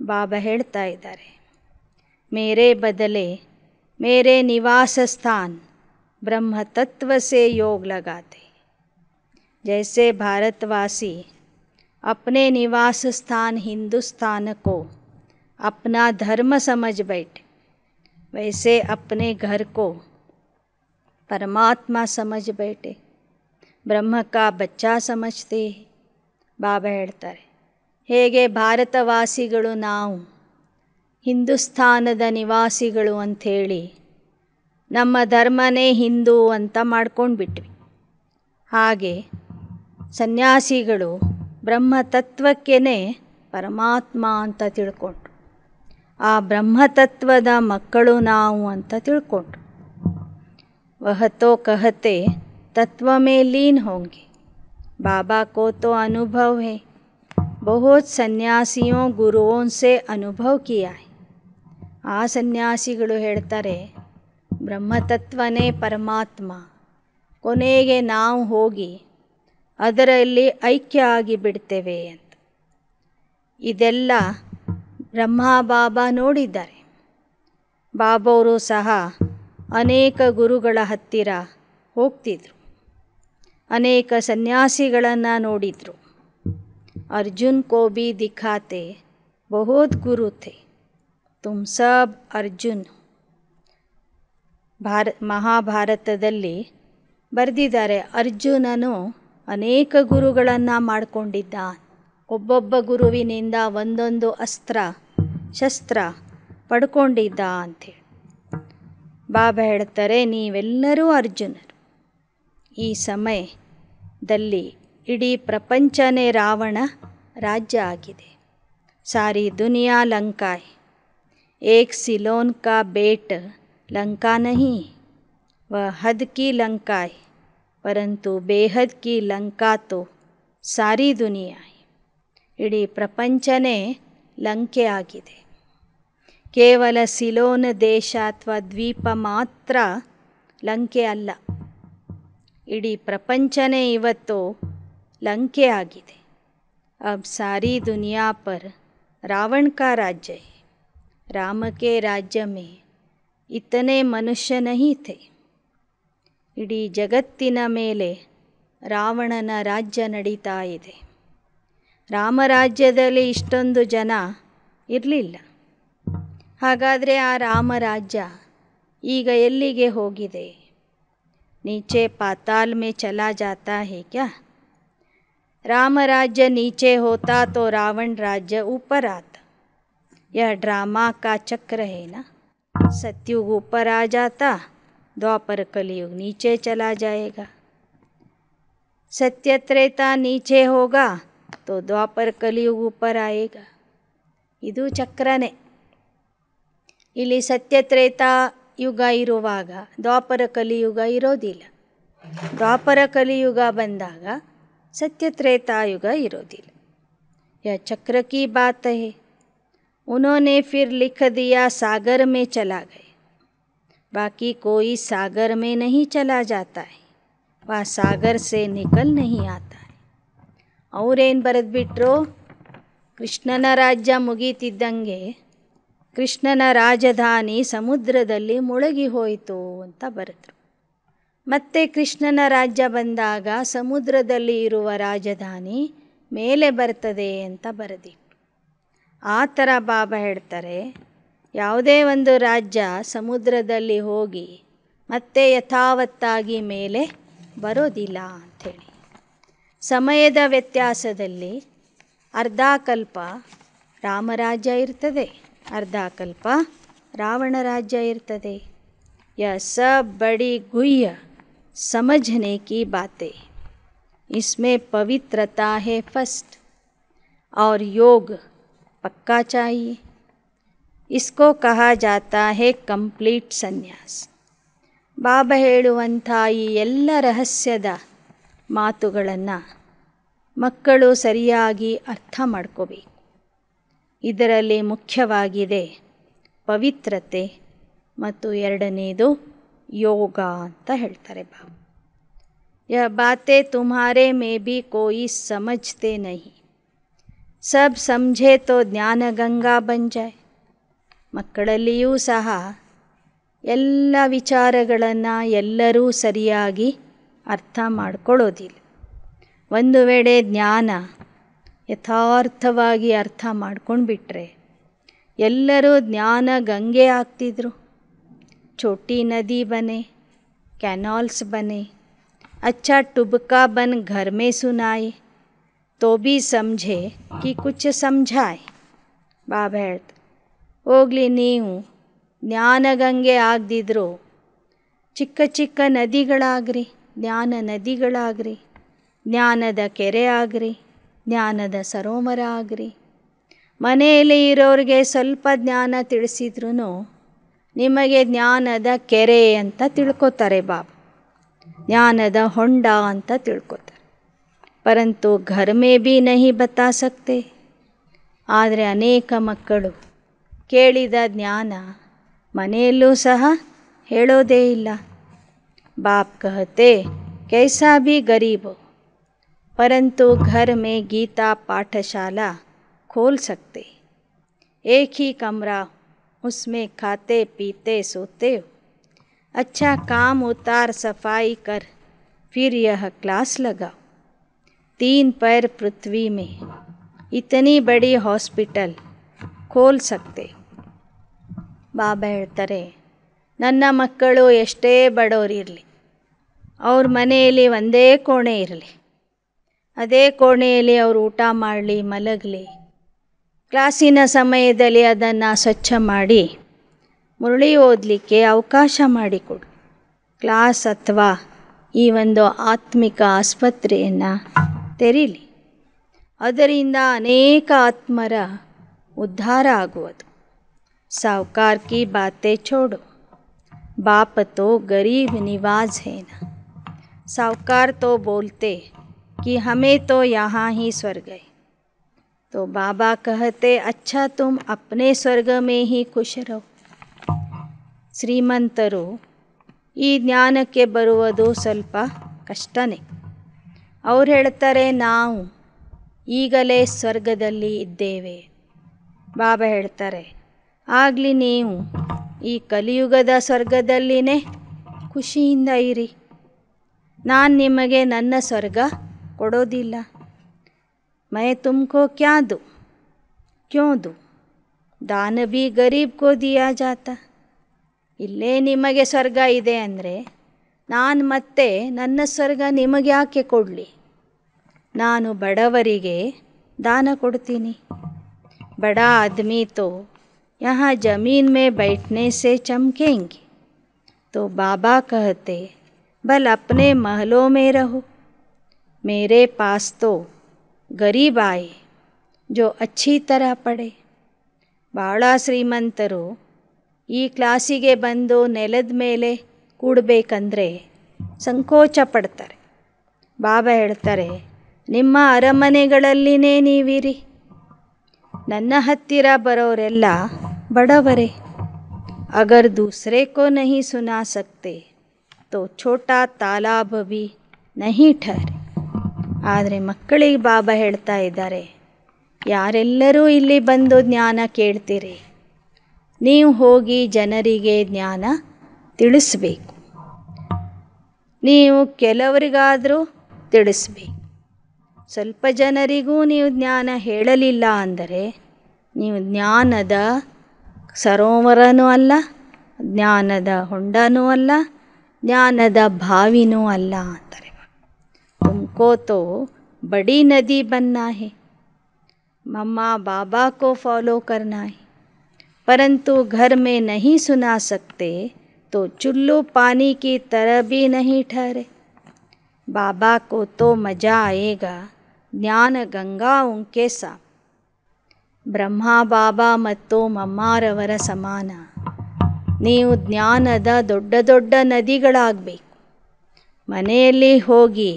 ಬಾಬಾ ಹೇಳ್ತಾ ಇದ್ದಾರೆ ಮೇರೆ ಬದಲೆ ಮೇರೆ ನಿವಾಸ ಸ್ಥಾನ್ ब्रह्म तत्व से योग लगाते जैसे भारतवासी अपने निवास स्थान हिंदुस्तान को अपना धर्म समझ बैठे वैसे अपने घर को परमात्मा समझ बैठे ಬ್ರಹ್ಮ ಕಾ ಬಚ್ಚಾ ಸಮಜ್ತೆ ಬಾಬಾ ಹೇಳ್ತಾರೆ ಹೇಗೆ ಭಾರತವಾಸಿಗಳು ನಾವು ಹಿಂದೂಸ್ಥಾನದ ನಿವಾಸಿಗಳು ಅಂಥೇಳಿ ನಮ್ಮ ಧರ್ಮನೇ ಹಿಂದೂ ಅಂತ ಮಾಡ್ಕೊಂಡ್ಬಿಟ್ವಿ ಬಿಟ್ವಿ ಹಾಗೆ ಸನ್ಯಾಸಿಗಳು ಬ್ರಹ್ಮ ಪರಮಾತ್ಮ ಅಂತ ತಿಳ್ಕೊಂಡ್ರು ಆ ಬ್ರಹ್ಮತತ್ವದ ಮಕ್ಕಳು ನಾವು ಅಂತ ತಿಳ್ಕೊಂಡ್ರು ವಹತೋ ಕಹತೆ तत्व में लीन होंगे बाबा को तो अनुभव है बहुत ಸನ್ಯಾಸಿಯೋ से अनुभव किया है ಆ ಸನ್ಯಾಸಿಗಳು ಹೇಳ್ತಾರೆ ಬ್ರಹ್ಮತತ್ವನೇ ಪರಮಾತ್ಮ ಕೊನೆಗೆ ನಾವು ಹೋಗಿ ಅದರಲ್ಲಿ ಐಕ್ಯ ಆಗಿ ಬಿಡ್ತೇವೆ ಅಂತ ಇದೆಲ್ಲ ಬ್ರಹ್ಮ ಬಾಬಾ ನೋಡಿದ್ದಾರೆ ಬಾಬವರು ಸಹ ಅನೇಕ ಗುರುಗಳ ಹತ್ತಿರ ಹೋಗ್ತಿದ್ರು ಅನೇಕ ಸನ್ಯಾಸಿಗಳನ್ನು ನೋಡಿದರು ಅರ್ಜುನ್ ಕೋಬಿ ದಿಖಾತೆ ಬಹುತ್ ಗುರು ಥೆ ತುಮ್ ಸಬ್ ಅರ್ಜುನ್ ಭಾರ ಮಹಾಭಾರತದಲ್ಲಿ ಬರೆದಿದ್ದಾರೆ ಅರ್ಜುನನು ಅನೇಕ ಗುರುಗಳನ್ನು ಮಾಡಿಕೊಂಡಿದ್ದ ಒಬ್ಬೊಬ್ಬ ಗುರುವಿನಿಂದ ಒಂದೊಂದು ಅಸ್ತ್ರ ಶಸ್ತ್ರ ಪಡ್ಕೊಂಡಿದ್ದ ಅಂತೇಳಿ ಬಾಬಾ ಹೇಳ್ತಾರೆ ನೀವೆಲ್ಲರೂ ಅರ್ಜುನರು ಈ ಸಮಯದಲ್ಲಿ ಇಡೀ ಪ್ರಪಂಚನೇ ರಾವಣ ರಾಜ್ಯ ಆಗಿದೆ ಸಾರಿ ದುನಿಯಾ ಲಂಕಾಯ್ ಏಕ್ ಸಿಲೋನ್ ಕಾ ಬೇಟ್ ಲಂಕಾ ನಹಿ ವ ಹದ್ ಕಿ ಲಂಕಾಯ್ ಪರಂತು ಬೇಹದ್ ಕಿ ಲಂಕಾ ತೋ ಸಾರಿ ದುನಿಯಾಯ್ ಇಡೀ ಪ್ರಪಂಚನೇ ಲಂಕೆ ಆಗಿದೆ ಕೇವಲ ಸಿಲೋನ್ ದೇಶ ಅಥವಾ ದ್ವೀಪ ಮಾತ್ರ ಲಂಕೆ ಅಲ್ಲ ಇಡೀ ಪ್ರಪಂಚನೇ ಇವತ್ತು ಲಂಕೆ ಆಗಿದೆ ಅಬ್ ಸಾರಿ ದುನಿಯಾ ಪರ್ ರಾವಣ ಕಾ ರಾಜ್ಯ ರಾಮಕ್ಕೆ ರಾಜ್ಯ ಮೇ ಇತನೇ ಮನುಷ್ಯ ನಹಿ ಇಡೀ ಜಗತ್ತಿನ ಮೇಲೆ ರಾವಣನ ರಾಜ್ಯ ನಡೀತಾ ಇದೆ ರಾಮರಾಜ್ಯದಲ್ಲಿ ಇಷ್ಟೊಂದು ಜನ ಇರಲಿಲ್ಲ ಹಾಗಾದರೆ ಆ ರಾಮರಾಜ್ಯ ಈಗ ಎಲ್ಲಿಗೆ ಹೋಗಿದೆ नीचे पाताल में चला जाता है क्या राम राज्य नीचे होता तो रावण राज्य ऊपर आता यह ड्रामा का चक्र है ना सत्युग ऊपर आ जाता द्वापर कलयुग नीचे चला जाएगा सत्य त्रेता नीचे होगा तो द्वापर कलियुग ऊपर आएगा ಇದು ಚಕ್ರನೇ इली सत्यत्रेता ಯುಗ ಇರುವಾಗ ದ್ವಾಪರ ಕಲಿಯುಗ ಇರೋದಿಲ್ಲ ದ್ವಾಪರ ಕಲಿಯುಗ ಬಂದಾಗ ಸತ್ಯತ್ರೇತಾಯುಗ ಇರೋದಿಲ್ಲ यह चक्र की बात है उन्होंने फिर लिख दिया सागर में चला गए बाकी कोई सागर में नहीं चला जाता है वह सागर से निकल नहीं आता है और ಏನು ಬರೆದ್ಬಿಟ್ರು ಕೃಷ್ಣನ ರಾಜ್ಯ ಮುಗೀತಿದ್ದಂಗೆ ಕೃಷ್ಣನ ರಾಜಧಾನಿ ಸಮುದ್ರದಲ್ಲಿ ಮುಳುಗಿ ಹೋಯಿತು ಅಂತ ಬರೆದರು ಮತ್ತೆ ಕೃಷ್ಣನ ರಾಜ್ಯ ಬಂದಾಗ ಸಮುದ್ರದಲ್ಲಿ ಇರುವ ರಾಜಧಾನಿ ಮೇಲೆ ಬರ್ತದೆ ಅಂತ ಬರೆದಿ ಆ ಥರ ಬಾಬಾ ಹೇಳ್ತಾರೆ ಯಾವುದೇ ಒಂದು ರಾಜ್ಯ ಸಮುದ್ರದಲ್ಲಿ ಹೋಗಿ ಮತ್ತೆ ಯಥಾವತ್ತಾಗಿ ಮೇಲೆ ಬರೋದಿಲ್ಲ ಅಂಥೇಳಿ ಸಮಯದ ವ್ಯತ್ಯಾಸದಲ್ಲಿ ಅರ್ಧಾಕಲ್ಪ ರಾಮರಾಜ್ಯ ಇರ್ತದೆ ಅರ್ಧಾಕಲ್ಪ ರಾವಣ ರಾಜ್ಯ ಇರ್ತದೆ यह सब बड़ी गुह्य समझने की बातें इसमें पवित्रता है फर्स्ट और योग पक्का चाहिए इसको कहा जाता है ಕಂಪ್ಲೀಟ್ ಸನ್ಯಾಸ್ ಬಾಬಾ ಹೇಳುವಂಥ ಈ ಎಲ್ಲ ರಹಸ್ಯದ ಮಾತುಗಳನ್ನು ಮಕ್ಕಳು ಸರಿಯಾಗಿ ಅರ್ಥ ಮಾಡ್ಕೋಬೇಕು ಇದರಲ್ಲಿ ಮುಖ್ಯವಾಗಿದೆ ಪವಿತ್ರತೆ ಮತ್ತು ಎರಡನೇದು ಯೋಗ ಅಂತ ಹೇಳ್ತಾರೆ ಬಾ ಯ ಬಾತೆ ತುಮಾರೇ ಮೇ ಬಿ ಕೋಯಿ ಸಮಜ್ತೆ ನಹಿ ಸಬ್ ಸಮಝೆ ತೋ ಜ್ಞಾನ ಗಂಗಾ ಬಂಜಾಯ್ ಮಕ್ಕಳಲ್ಲಿಯೂ ಸಹ ಎಲ್ಲ ವಿಚಾರಗಳನ್ನು ಎಲ್ಲರೂ ಸರಿಯಾಗಿ ಅರ್ಥ ಮಾಡ್ಕೊಳ್ಳೋದಿಲ್ಲ ಒಂದು ವೇಳೆ ಜ್ಞಾನ ಯಥಾರ್ಥವಾಗಿ ಅರ್ಥ ಮಾಡ್ಕೊಂಡ್ಬಿಟ್ರೆ ಎಲ್ಲರೂ ಜ್ಞಾನ ಗಂಗೆ ಆಗ್ತಿದ್ರು ಚೋಟಿ ನದಿ ಬನೆ ಕ್ಯಾನಾಲ್ಸ್ ಬನೆ ಅಚ್ಚಾ ಟುಬ್ಕಾ ಬನ್ ಘರ್ಮೆ ಸುನಾಯ್ ತೋಬಿ ಸಮಝೆ ಕಿ समझे कि कुछ ಬಾಬಾ ಹೇಳ್ತ ಹೋಗ್ಲಿ ನೀವು ಜ್ಞಾನಗಂಗೆ ಆಗದಿದ್ರು ಚಿಕ್ಕ ಚಿಕ್ಕ ನದಿಗಳಾಗ್ರಿ ಜ್ಞಾನ ನದಿಗಳಾಗ್ರಿ ಜ್ಞಾನದ ಕೆರೆ ಆಗ್ರಿ ಜ್ಞಾನದ ಸರೋವರ ಆಗ್ರಿ ಮನೆಯಲ್ಲಿ ಇರೋರಿಗೆ ಸ್ವಲ್ಪ ಜ್ಞಾನ ತಿಳಿಸಿದ್ರೂ ನಿಮಗೆ ಜ್ಞಾನದ ಕೆರೆ ಅಂತ ತಿಳ್ಕೊತಾರೆ ಬಾಬು ಜ್ಞಾನದ ಹೊಂಡ ಅಂತ ತಿಳ್ಕೊತಾರೆ ಪರಂತು ಘರ್ ಮೇ ಬಿ ನಹಿ ಬತ್ತಾ ಸಕ್ತೆ ಆದರೆ ಅನೇಕ ಮಕ್ಕಳು ಕೇಳಿದ ಜ್ಞಾನ ಮನೆಯಲ್ಲೂ ಸಹ ಹೇಳೋದೇ ಇಲ್ಲ ಬಾಪ್ ಕಹತೆ ಕೈಸಾ ಬಿ ಗರೀಬು परंतु घर में गीता पाठशाला खोल सकते एक ही कमरा उसमें खाते पीते सोते अच्छा काम उतार सफाई कर फिर यह क्लास लगा तीन पैर पृथ्वी में इतनी बड़ी हॉस्पिटल खोल सकते बाबा ಹೇಳ್ತಾರೆ ನನ್ನ ಮಕ್ಕಳು ಎಷ್ಟೇ ಬಡವರಿರಲಿ ಅವ್ರ ಮನೆಯಲ್ಲಿ ಒಂದೇ ಕೋಣೆ ಇರಲಿ ಅದೇ ಕೋಣೆಯಲ್ಲಿ ಅವರು ಊಟ ಮಾಡಲಿ ಮಲಗಲಿ ಕ್ಲಾಸಿನ ಸಮಯದಲ್ಲಿ ಅದನ್ನು ಸ್ವಚ್ಛ ಮಾಡಿ ಮುರಳಿ ಓದಲಿಕ್ಕೆ ಅವಕಾಶ ಮಾಡಿಕೊಡು ಕ್ಲಾಸ್ ಅಥವಾ ಈ ಒಂದು ಆತ್ಮಿಕ ಆಸ್ಪತ್ರೆಯನ್ನು ತೆರೀಲಿ ಅದರಿಂದ ಅನೇಕ ಆತ್ಮರ ಉದ್ಧಾರ ಆಗುವುದು ಸಾವುಕಾರ್ ಕಿ ಬಾತೆ ಚೋಡು ಬಾಪತೋ ಗರೀಬ್ ನಿವಾಜ್ ಹೇನ ಸಾವುಕಾರ್ ತೋ ಬೋಲ್ತೆ कि हमें तो यहाँ ही स्वर्ग है तो बाबा कहते अच्छा तुम अपने स्वर्ग में ही खुश रहो ಶ್ರೀಮಂತರು ಈ ಜ್ಞಾನಕ್ಕೆ ಬರುವುದು ಸ್ವಲ್ಪ ಕಷ್ಟನೇ ಅವ್ರು ಹೇಳ್ತಾರೆ ನಾವು ಈಗಲೇ ಸ್ವರ್ಗದಲ್ಲಿ ಇದ್ದೇವೆ ಬಾಬಾ ಹೇಳ್ತಾರೆ ಆಗಲಿ ನೀವು ಈ ಕಲಿಯುಗದ ಸ್ವರ್ಗದಲ್ಲಿನೇ ಖುಷಿಯಿಂದ ಇರಿ ನಾನು ನಿಮಗೆ ನನ್ನ ಸ್ವರ್ಗ ಕೊಡೋದಿಲ್ಲ ಮೈ ತುಮ್ಕೋ ಕ್ಯಾ ದು ಕ್ಯೋ ದು ದಾನ بھی ಗರೀಬ್ ಕೋ دیا جاتا ಇಲ್ಲೇ ನಿಮಗೆ ಸ್ವರ್ಗ ಇದೆ ಅಂದ್ರೆ ನಾನು ಮತ್ತೆ ನನ್ನ ಸ್ವರ್ಗ ನಿಮಗೆ ಯಾಕೆ ಕೊಡ್ಲಿ ನಾನು ಬಡವರಿಗೆ ದಾನ ಕೊಡತಿನಿ بڑا आदमी तो यहां जमीन में बैठने से चमकेंगे तो बाबा कहते बल अपने महलों में रहो मेरे पास तो गरीब आए जो अच्छी तरह ಪಡೆ ಭಾಳ ಶ್ರೀಮಂತರು ಈ ಕ್ಲಾಸಿಗೆ ಬಂದು ನೆಲದ ಮೇಲೆ ಕೂಡಬೇಕಂದ್ರೆ ಸಂಕೋಚ ಪಡ್ತಾರೆ ಬಾಬಾ ಹೇಳ್ತಾರೆ ನಿಮ್ಮ ಅರಮನೆಗಳಲ್ಲಿನೇ ನೀವಿರಿ ನನ್ನ ಹತ್ತಿರ ಬರೋರೆಲ್ಲ ಬಡವರೇ ಅಗರ್ ದೂಸರೆ ಕೋ ನಹಿ ಸುನಾ ಸಕ್ತೆ ತೋ ಛೋಟಾ ತಾಲಾಬ್ ಭಿ ನಹಿ ಆದರೆ ಮಕ್ಕಳಿಗೆ ಬಾಬಾ ಹೇಳ್ತಾ ಇದ್ದಾರೆ ಯಾರೆಲ್ಲರೂ ಇಲ್ಲಿ ಬಂದು ಜ್ಞಾನ ಕೇಳ್ತೀರಿ ನೀವು ಹೋಗಿ ಜನರಿಗೆ ಜ್ಞಾನ ತಿಳಿಸ್ಬೇಕು ನೀವು ಕೆಲವರಿಗಾದರೂ ತಿಳಿಸ್ಬೇಕು ಸ್ವಲ್ಪ ಜನರಿಗೂ ನೀವು ಜ್ಞಾನ ಹೇಳಲಿಲ್ಲ ಅಂದರೆ ನೀವು ಜ್ಞಾನದ ಸರೋವರನೂ ಅಲ್ಲ ಜ್ಞಾನದ ಹೊಂಡನೂ ಅಲ್ಲ ಜ್ಞಾನದ ಬಾವಿನೂ ಅಲ್ಲ ಅಂತಾರೆ तुमको तो बड़ी नदी बनना है मम्मा बाबा को फॉलो करना है परंतु घर में नहीं सुना सकते तो चुल्लू पानी की तरह भी नहीं ठहरे बाबा को तो मजा आएगा ज्ञान गंगा उनके साथ ब्रह्मा बाबा ಮತ್ತು मम्मारवर समान ನೀವು ಜ್ಞಾನದ ದೊಡ್ಡ ದೊಡ್ಡ ನದಿಗಳಾಗಬೇಕು ಮನೆಯಲ್ಲಿ ಹೋಗಿ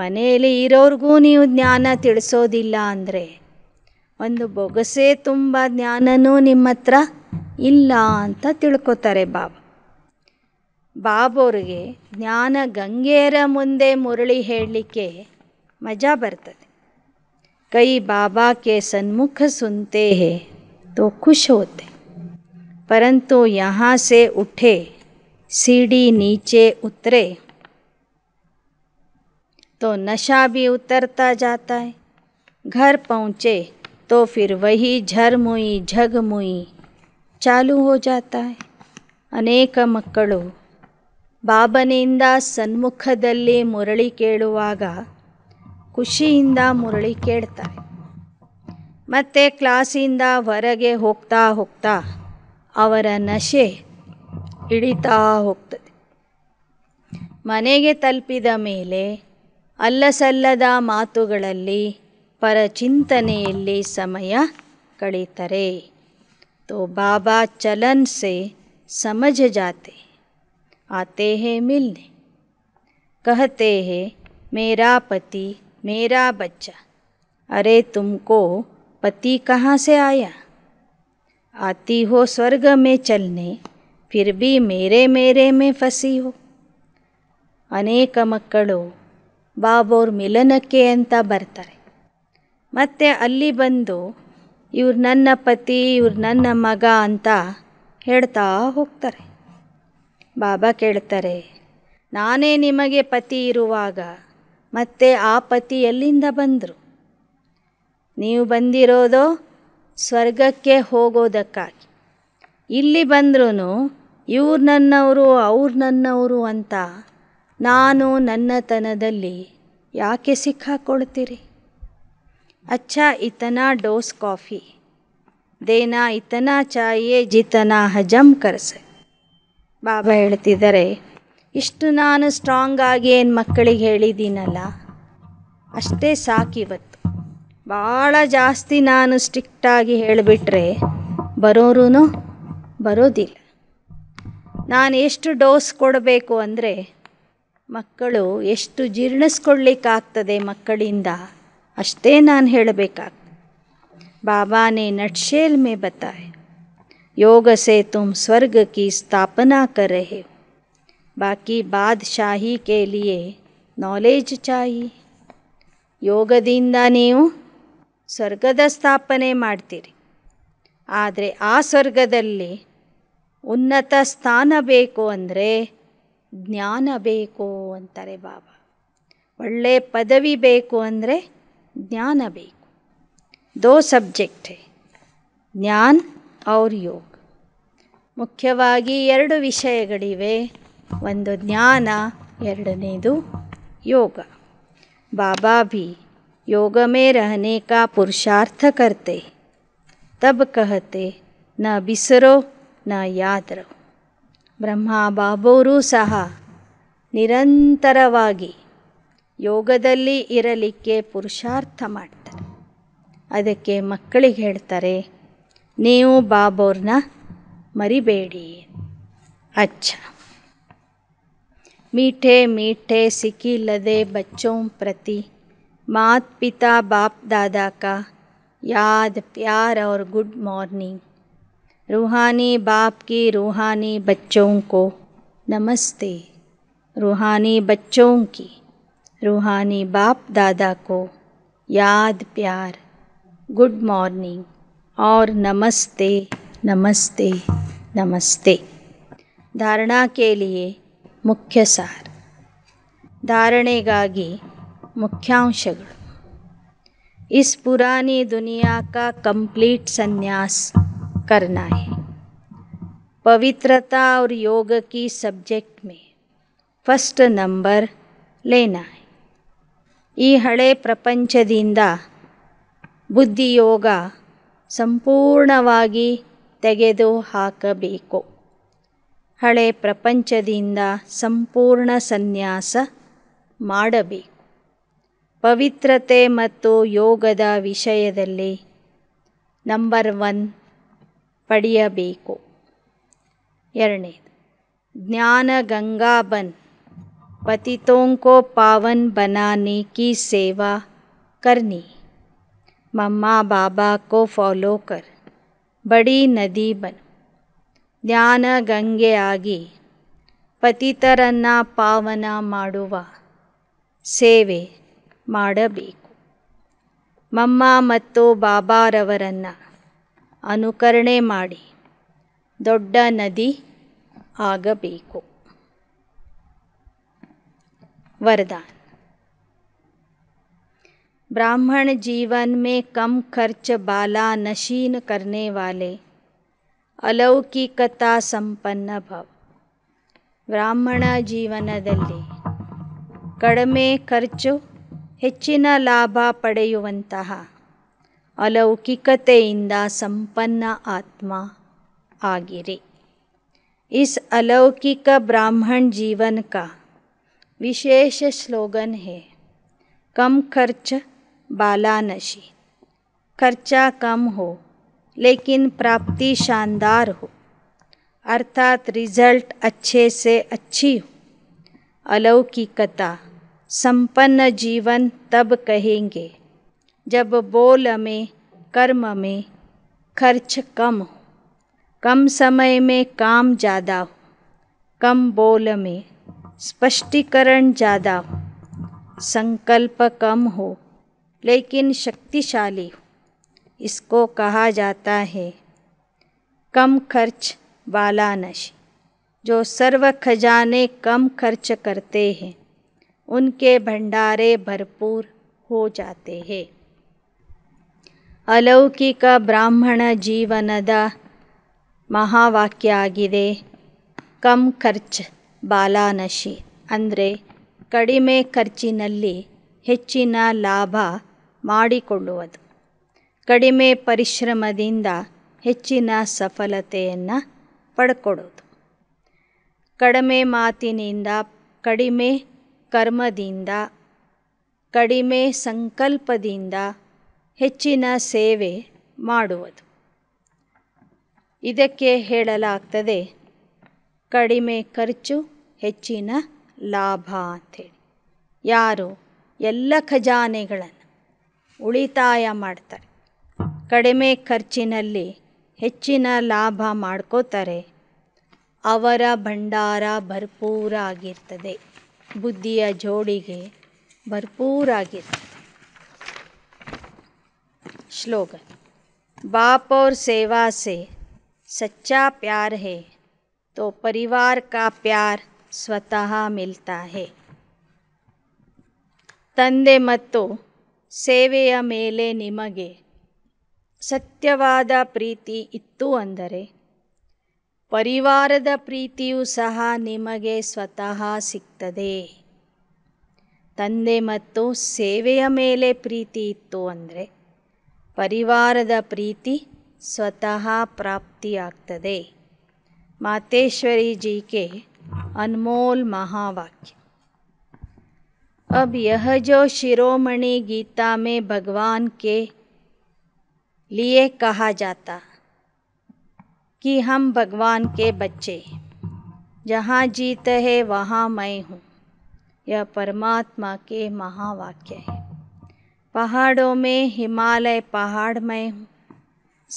ಮನೆಯಲ್ಲಿ ಇರೋರಿಗೂ ನೀವು ಜ್ಞಾನ ತಿಳಿಸೋದಿಲ್ಲ ಅಂದರೆ ಒಂದು ಬೊಗಸೆ ತುಂಬ ಜ್ಞಾನನೂ ನಿಮ್ಮ ಹತ್ರ ಇಲ್ಲ ಅಂತ ತಿಳ್ಕೊತಾರೆ ಬಾಬಾ ಬಾಬೋರಿಗೆ ಜ್ಞಾನ ಗಂಗೆಯರ ಮುಂದೆ ಮುರಳಿ ಹೇಳಲಿಕ್ಕೆ ಮಜಾ ಬರ್ತದೆ ಕೈ ಬಾಬಾಕ್ಕೆ ಸನ್ಮುಖ ಸುನತೆ ತೋ ಖುಷಿ ಹೋತೆ ಪರಂತು ಯಹಾಸೆ ಉಠೆ ಸಿಡಿ ನೀಚೆ ಉತ್ತರೆ तो नशा भी उतरता जाता है घर पहुँचे तो फिर वही झरमुई झगमुई ಚಾಲೂ है ಅನೇಕ ಮಕ್ಕಳು ಬಾಬನಿಂದ ಸನ್ಮುಖದಲ್ಲಿ ಮುರಳಿ ಕೇಳುವಾಗ ಖುಷಿಯಿಂದ ಮುರಳಿ ಕೇಳ್ತಾರೆ ಮತ್ತು ಕ್ಲಾಸಿಂದ ಹೊರಗೆ ಹೋಗ್ತಾ ಹೋಗ್ತಾ ಅವರ ನಶೆ ಇಳಿತಾ ಹೋಗ್ತದೆ ಮನೆಗೆ ತಲುಪಿದ ಮೇಲೆ ಅಲ್ಲಸಲ್ಲದ ಮಾತುಗಳಲ್ಲಿ ಪರಚಿಂತನೆಯಲ್ಲಿ समय ಕಳೀತಾರೆ तो बाबा चलन से समझ जाते आते हैं मिलने कहते हैं मेरा पति मेरा बच्चा अरे तुमको पति कहाँ से आया आती हो स्वर्ग में चलने फिर भी मेरे मेरे में फंसी हो अनेक ಮಕ್ಕಳು ಬಾಬೋರ್ ಮಿಲನಕ್ಕೆ ಅಂತ ಬರ್ತಾರೆ ಮತ್ತು ಅಲ್ಲಿ ಬಂದು ಇವ್ರು ನನ್ನ ಪತಿ ಇವ್ರು ನನ್ನ ಮಗ ಅಂತ ಹೇಳ್ತಾ ಹೋಗ್ತಾರೆ ಬಾಬಾ ಕೇಳ್ತಾರೆ ನಾನೇ ನಿಮಗೆ ಪತಿ ಇರುವಾಗ ಮತ್ತೆ ಆ ಪತಿ ಎಲ್ಲಿಂದ ಬಂದರು ನೀವು ಬಂದಿರೋದು ಸ್ವರ್ಗಕ್ಕೆ ಹೋಗೋದಕ್ಕಾಗಿ ಇಲ್ಲಿ ಬಂದ್ರೂ ಇವ್ರು ನನ್ನವರು ಅವ್ರು ನನ್ನವರು ಅಂತ ನಾನು ನನ್ನತನದಲ್ಲಿ ಯಾಕೆ ಸಿಕ್ಕಾಕೊಳ್ತೀರಿ ಅಚ್ಚಾ ಇತನ ಡೋಸ್ ಕಾಫಿ ದೇನಾ ಇತನ ಚಾಯೇ ಜಿತನ ಹಜಂ ಕರ್ಸೆ ಬಾಬಾ ಹೇಳ್ತಿದ್ದಾರೆ ಇಷ್ಟು ನಾನು ಸ್ಟ್ರಾಂಗ್ ಆಗಿ ಏನು ಮಕ್ಕಳಿಗೆ ಹೇಳಿದ್ದೀನಲ್ಲ ಅಷ್ಟೇ ಸಾಕಿವತ್ತು ಭಾಳ ಜಾಸ್ತಿ ನಾನು ಸ್ಟ್ರಿಕ್ಟಾಗಿ ಹೇಳಿಬಿಟ್ರೆ ಬರೋರು ಬರೋದಿಲ್ಲ ನಾನು ಎಷ್ಟು ಡೋಸ್ ಕೊಡಬೇಕು ಅಂದರೆ ಮಕ್ಕಳು ಎಷ್ಟು ಜೀರ್ಣಿಸ್ಕೊಳ್ಳಿಕ್ಕಾಗ್ತದೆ ಮಕ್ಕಳಿಂದ ಅಷ್ಟೇ ನಾನು ಹೇಳಬೇಕಾಗ್ತದೆ ಬಾಬಾನೆ ನಟ್ಶೇಲ್ ಮೇ ಬತಾಯ್ ಯೋಗ से तुम स्वर्ग की स्थापना कर रहे हो बाकी ಚಾಯಿ ಯೋಗದಿಂದ ನೀವು ಸ್ವರ್ಗದ ಸ್ಥಾಪನೆ ಮಾಡ್ತೀರಿ ಆದರೆ ಆ ಸ್ವರ್ಗದಲ್ಲಿ ಉನ್ನತ ಸ್ಥಾನ ಬೇಕು ಅಂದರೆ ಜ್ಞಾನ ಬೇಕು ಅಂತಾರೆ ಬಾಬಾ ಒಳ್ಳೆ ಪದವಿ ಬೇಕು ಅಂದರೆ ಜ್ಞಾನ ಬೇಕು ದೋ ಸಬ್ಜೆಕ್ಟ್ ಜ್ಞಾನ್ ಅವ್ರ ಯೋಗ ಮುಖ್ಯವಾಗಿ ಎರಡು ವಿಷಯಗಳಿವೆ ಒಂದು ಜ್ಞಾನ ಎರಡನೇದು ಯೋಗ ಬಾಬಾ ಬಿ ಯೋಗ में रहने ಪುರುಷಾರ್ಥ ಕರ್ತೆ ತಬ್ ಕಹತೆ ನ ಬಿಸರೋ बिसरो ಬ್ರಹ್ಮ ಬಾಬೋರೂ ಸಹ ನಿರಂತರವಾಗಿ ಯೋಗದಲ್ಲಿ ಇರಲಿಕ್ಕೆ ಪುರುಷಾರ್ಥ ಮಾಡ್ತಾರೆ ಅದಕ್ಕೆ ಮಕ್ಕಳಿಗೆ ಹೇಳ್ತಾರೆ ನೀವು ಬಾಬೋರ್ನ ಮರಿಬೇಡಿ ಅಚ್ಚ ಮೀಠೆ ಮೀಠೆ ಸಿಕ್ಕಿಲ್ಲದೆ ಬಚ್ಚೋಂ ಪ್ರತಿ ಮಾತ್ ಪಿತಾ ಬಾಪ್ ದಾದಾಕ ಯಾದ್ ಪ್ಯಾರ್ ಅವ್ರ ಗುಡ್ ಮಾರ್ನಿಂಗ್ रूहानी बाप की रूहानी बच्चों को नमस्ते रूहानी बच्चों की रूहानी बाप दादा को याद प्यार गुड मॉर्निंग और नमस्ते नमस्ते नमस्ते धारणा के लिए मुख्य सार धारणेगा मुख्यांशಗಳು इस पुरानी दुनिया का कंप्लीट संन्यास करना है पवित्रता और योग की सब्जेक्ट में ಫಸ್ಟ್ ನಂಬರ್ ಲೇನಾ ಈ ಹಳೆ ಪ್ರಪಂಚದಿಂದ ಬುದ್ಧಿಯೋಗ ಸಂಪೂರ್ಣವಾಗಿ ತೆಗೆದು ಹಾಕಬೇಕು ಹಳೆ ಪ್ರಪಂಚದಿಂದ ಸಂಪೂರ್ಣ ಸನ್ಯಾಸ ಮಾಡಬೇಕು ಪವಿತ್ರತೆ ಮತ್ತು ಯೋಗದ ವಿಷಯದಲ್ಲಿ ನಂಬರ್ ಒನ್ ಪಡೆಯಬೇಕು ಎರಡನೇದು ज्ञान गंगा बन पतितों को पावन बनाने की सेवा करनी मम्मा बाबा को फॉलो कर बड़ी नदी बन ಜ್ಞಾನ ಗಂಗೆಯಾಗಿ ಪತಿತರನ್ನು ಪಾವನ ಮಾಡುವ ಸೇವೆ ಮಾಡಬೇಕು ಮಮ್ಮ ಮತ್ತು ಬಾಬಾರವರನ್ನು ಅನುಕರಣೆ ಮಾಡಿ ದೊಡ್ಡ ನದಿ ಆಗಬೇಕು वरदान ब्राह्मण जीवन में कम खर्च बाला नशीन करने वाले अलौकिकता संपन्न भव ಬ್ರಾಹ್ಮಣ ಜೀವನದಲ್ಲಿ ಕಡಿಮೆ ಖರ್ಚು ಹೆಚ್ಚಿನ ಲಾಭ ಪಡೆಯುವಂತಹ ಅಲೌಕಿಕತೆಯಿಂದ संपन्न आत्मा आगिरी इस अलौकिक ब्राह्मण जीवन का विशेष स्लोगन है कम खर्च बालानशी खर्चा कम हो लेकिन प्राप्ति शानदार हो अर्थात रिजल्ट अच्छे से अच्छी हो अलौकिकता संपन्न जीवन तब कहेंगे जब बोल में कर्म में खर्च कम हो कम समय में काम ज़्यादा हो कम बोल में स्पष्टीकरण ज़्यादा हो संकल्प कम हो लेकिन शक्तिशाली हो इसको कहा जाता है कम खर्च वाला नशे जो सर्व खजाने कम खर्च करते हैं उनके भंडारे भरपूर हो जाते हैं ಅಲೌಕಿಕ ಬ್ರಾಹ್ಮಣ ಜೀವನದ ಮಹಾವಾಕ್ಯ ಆಗಿದೆ ಕಮ್ ಖರ್ಚ್ ಬಾಲಾನಶಿ ಅಂದರೆ ಕಡಿಮೆ ಖರ್ಚಿನಲ್ಲಿ ಹೆಚ್ಚಿನ ಲಾಭ ಮಾಡಿಕೊಳ್ಳುವುದು ಕಡಿಮೆ ಪರಿಶ್ರಮದಿಂದ ಹೆಚ್ಚಿನ ಸಫಲತೆಯನ್ನು ಪಡ್ಕೊಳ್ಳೋದು ಕಡಿಮೆ ಮಾತಿನಿಂದ ಕಡಿಮೆ ಕರ್ಮದಿಂದ ಕಡಿಮೆ ಸಂಕಲ್ಪದಿಂದ ಹೆಚ್ಚಿನ ಸೇವೆ ಮಾಡುವುದು ಇದಕ್ಕೆ ಹೇಳಲಾಗ್ತದೆ ಕಡಿಮೆ ಖರ್ಚು ಹೆಚ್ಚಿನ ಲಾಭ ಅಂಥೇಳಿ ಯಾರು ಎಲ್ಲ ಖಜಾನೆಗಳನ್ನು ಉಳಿತಾಯ ಮಾಡ್ತಾರೆ ಕಡಿಮೆ ಖರ್ಚಿನಲ್ಲಿ ಹೆಚ್ಚಿನ ಲಾಭ ಮಾಡ್ಕೋತಾರೆ ಅವರ ಭಂಡಾರ ಆಗಿರ್ತದೆ ಬುದ್ಧಿಯ ಜೋಡಿಗೆ ಭರ್ಪೂರಾಗಿರ್ತದೆ स्लोगन ಬಾಪ್ ಔರ್ ಸೇವಾ से ಸಚ್ಚಾ ಪ್ಯಾರ್ है तो ಪರಿವಾರ ಕಾ ಪ್ಯಾರ್ ಸ್ವತಃ ಮಿಲ್ತಾ ಹೇ ತಂದೆ ಮತ್ತು ಸೇವೆಯ ಮೇಲೆ ನಿಮಗೆ ಸತ್ಯವಾದ ಪ್ರೀತಿ ಇತ್ತು ಅಂದರೆ ಪರಿವಾರದ ಪ್ರೀತಿಯೂ ಸಹ ನಿಮಗೆ ಸ್ವತಃ ಸಿಗ್ತದೆ ತಂದೆ ಮತ್ತು ಸೇವೆಯ ಮೇಲೆ ಪ್ರೀತಿ ಇತ್ತು ಅಂದರೆ प्रीति स्वतः प्राप्ति आते मातेश्वरी जी के अनमोल महावाक्य अब यह जो शिरोमणि गीता में भगवान के लिए कहा जाता कि हम भगवान के बच्चे जहाँ जीत है वहाँ मैं हूँ यह परमात्मा के महावाक्य है पहाड़ों में हिमालय पहाड़ मैं हूँ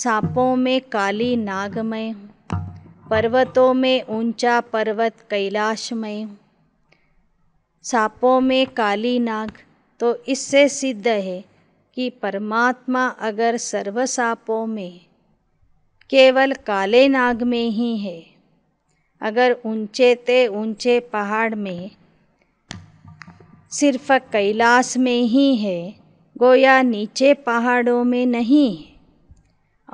सांपों में काली नाग हूँ पर्वतों में ऊंचा पर्वत कैलाश मैं हूँ सांपों में काली नाग तो इससे सिद्ध है कि परमात्मा अगर सर्व सांपों में केवल काले नाग में ही है अगर ऊंचे ते ऊंचे पहाड़ में सिर्फ कैलाश में ही है गोया नीचे पहाड़ों में नहीं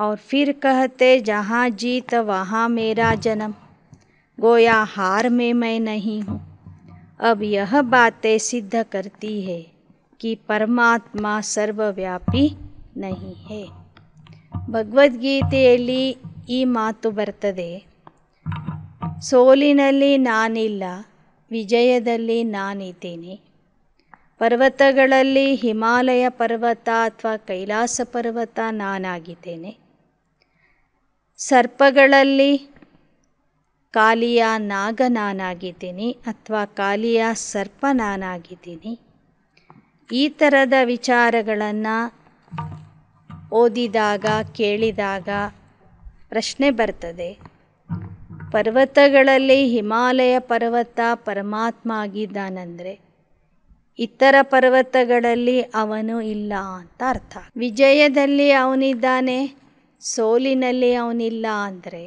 और फिर कहते जहाँ जीत वहाँ मेरा जन्म गोया हार में मैं नहीं हूँ अब यह बातें सिद्ध करती है कि परमात्मा सर्वव्यापी नहीं है ಭಗವದ್ಗೀತೆಯಲ್ಲಿ मातु ಮಾತು सोलिनली ಸೋಲಿನಲ್ಲಿ ನಾನಿಲ್ಲ नानी ನಾನಿದ್ದೇನೆ ಪರ್ವತಗಳಲ್ಲಿ ಹಿಮಾಲಯ ಪರ್ವತ ಅಥವಾ ಕೈಲಾಸ ಪರ್ವತ ನಾನಾಗಿದ್ದೇನೆ ಸರ್ಪಗಳಲ್ಲಿ ಕಾಲಿಯ ನಾಗ ನಾನಾಗಿದ್ದೀನಿ ಅಥವಾ ಕಾಲಿಯ ಸರ್ಪ ನಾನಾಗಿದ್ದೀನಿ ಈ ಥರದ ವಿಚಾರಗಳನ್ನು ಓದಿದಾಗ ಕೇಳಿದಾಗ ಪ್ರಶ್ನೆ ಬರ್ತದೆ ಪರ್ವತಗಳಲ್ಲಿ ಹಿಮಾಲಯ ಪರ್ವತ ಪರಮಾತ್ಮ ಆಗಿದ್ದಾನಂದರೆ ಇತರ ಪರ್ವತಗಳಲ್ಲಿ ಅವನು ಇಲ್ಲ ಅಂತ ಅರ್ಥ ವಿಜಯದಲ್ಲಿ ಅವನಿದ್ದಾನೆ ಸೋಲಿನಲ್ಲಿ ಅವನಿಲ್ಲ ಅಂದರೆ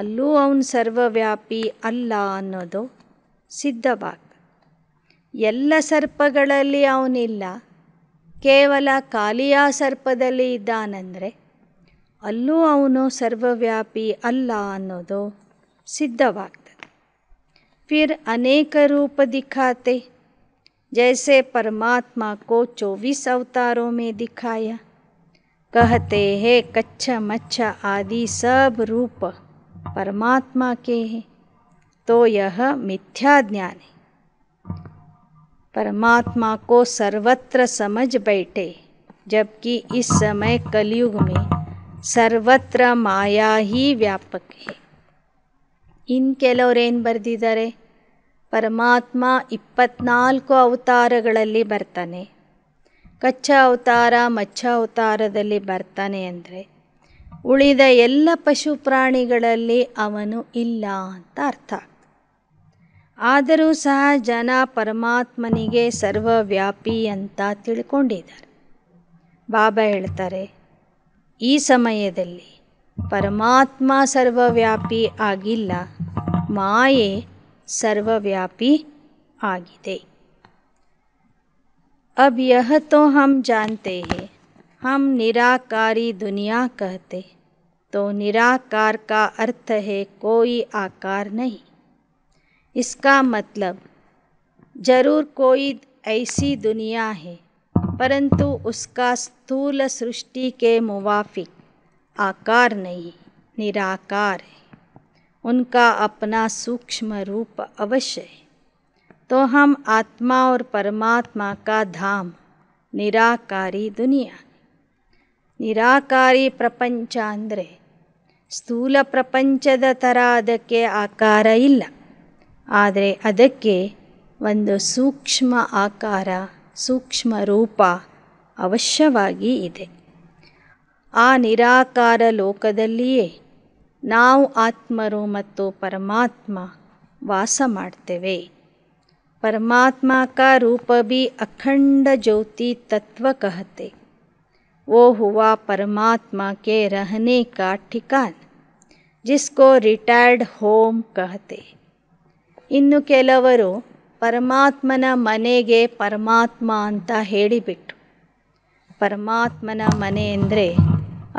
ಅಲ್ಲೂ ಅವನು ಸರ್ವವ್ಯಾಪಿ ಅಲ್ಲ ಅನ್ನೋದು ಸಿದ್ಧವಾಗ್ತದೆ ಎಲ್ಲ ಸರ್ಪಗಳಲ್ಲಿ ಅವನಿಲ್ಲ ಕೇವಲ ಕಾಲಿಯ ಸರ್ಪದಲ್ಲಿ ಇದ್ದಾನಂದರೆ ಅಲ್ಲೂ ಅವನು ಸರ್ವವ್ಯಾಪಿ ಅಲ್ಲ ಅನ್ನೋದು ಸಿದ್ಧವಾಗ್ತದೆ ಫಿರ್ ಅನೇಕ ರೂಪ ದಿಖಾತೆ जैसे परमात्मा को चौबीस अवतारों में दिखाया कहते हैं कच्छ मच्छ आदि सब रूप परमात्मा के हैं तो यह मिथ्या ज्ञान है परमात्मा को सर्वत्र समझ बैठे जबकि इस समय कलयुग में सर्वत्र माया ही व्यापक है इन ಕೆಲವ್ರು बर्दी ಬರೆದಿದ್ದಾರೆ ಪರಮಾತ್ಮ ಇಪ್ಪತ್ನಾಲ್ಕು ಅವತಾರಗಳಲ್ಲಿ ಬರ್ತಾನೆ ಕಚ್ಚ ಅವತಾರ ಮಚ್ಚ ಅವತಾರದಲ್ಲಿ ಬರ್ತಾನೆ ಅಂದರೆ ಉಳಿದ ಎಲ್ಲ ಪಶು ಪ್ರಾಣಿಗಳಲ್ಲಿ ಅವನು ಇಲ್ಲ ಅಂತ ಅರ್ಥ ಆದರೂ ಸಹ ಜನ ಪರಮಾತ್ಮನಿಗೆ ಸರ್ವವ್ಯಾಪಿ ಅಂತ ತಿಳ್ಕೊಂಡಿದ್ದಾರೆ ಬಾಬಾ ಹೇಳ್ತಾರೆ ಈ ಸಮಯದಲ್ಲಿ ಪರಮಾತ್ಮ ಸರ್ವವ್ಯಾಪಿ ಆಗಿಲ್ಲ ಮಾಯೆ सर्वव्यापी आगे अब यह तो हम जानते हैं हम निराकारी दुनिया कहते तो निराकार का अर्थ है कोई आकार नहीं इसका मतलब जरूर कोई ऐसी दुनिया है परंतु उसका स्थूल सृष्टि के मुवाफिक आकार नहीं निराकार है उनका अपना सूक्ष्म रूप अवश्य है तो हम आत्मा और परमात्मा का धाम ನಿರಾಕಾರಿ ದುನಿಯಾ ನಿರಾಕಾರಿ ಪ್ರಪಂಚ ಅಂದರೆ ಸ್ಥೂಲ ಪ್ರಪಂಚದ ಥರ ಅದಕ್ಕೆ ಆಕಾರ ಇಲ್ಲ ಆದರೆ ಅದಕ್ಕೆ ಒಂದು ಸೂಕ್ಷ್ಮ ಆಕಾರ ಸೂಕ್ಷ್ಮ ರೂಪ ಅವಶ್ಯವಾಗಿ ಇದೆ ಆ ನಿರಾಕಾರ ಲೋಕದಲ್ಲಿಯೇ ನಾವು ಆತ್ಮರು ಮತ್ತು ಪರಮಾತ್ಮ ವಾಸ ಮಾಡ್ತೇವೆ ಪರಮಾತ್ಮ ಕಾ ರೂಪ ಬಿ ಅಖಂಡ ಜ್ಯೋತಿ ತತ್ವ ಕಹತೆ ಓ ಹುವಾ ಪರಮಾತ್ಮಕ್ಕೆ के रहने का ರಿಟೈರ್ಡ್ ಹೋಮ್ ಕಹತೆ ಇನ್ನು ಕೆಲವರು ಪರಮಾತ್ಮನ ಮನೆಗೆ ಪರಮಾತ್ಮ ಅಂತ ಹೇಳಿಬಿಟ್ಟು ಪರಮಾತ್ಮನ ಮನೆ ಅಂದರೆ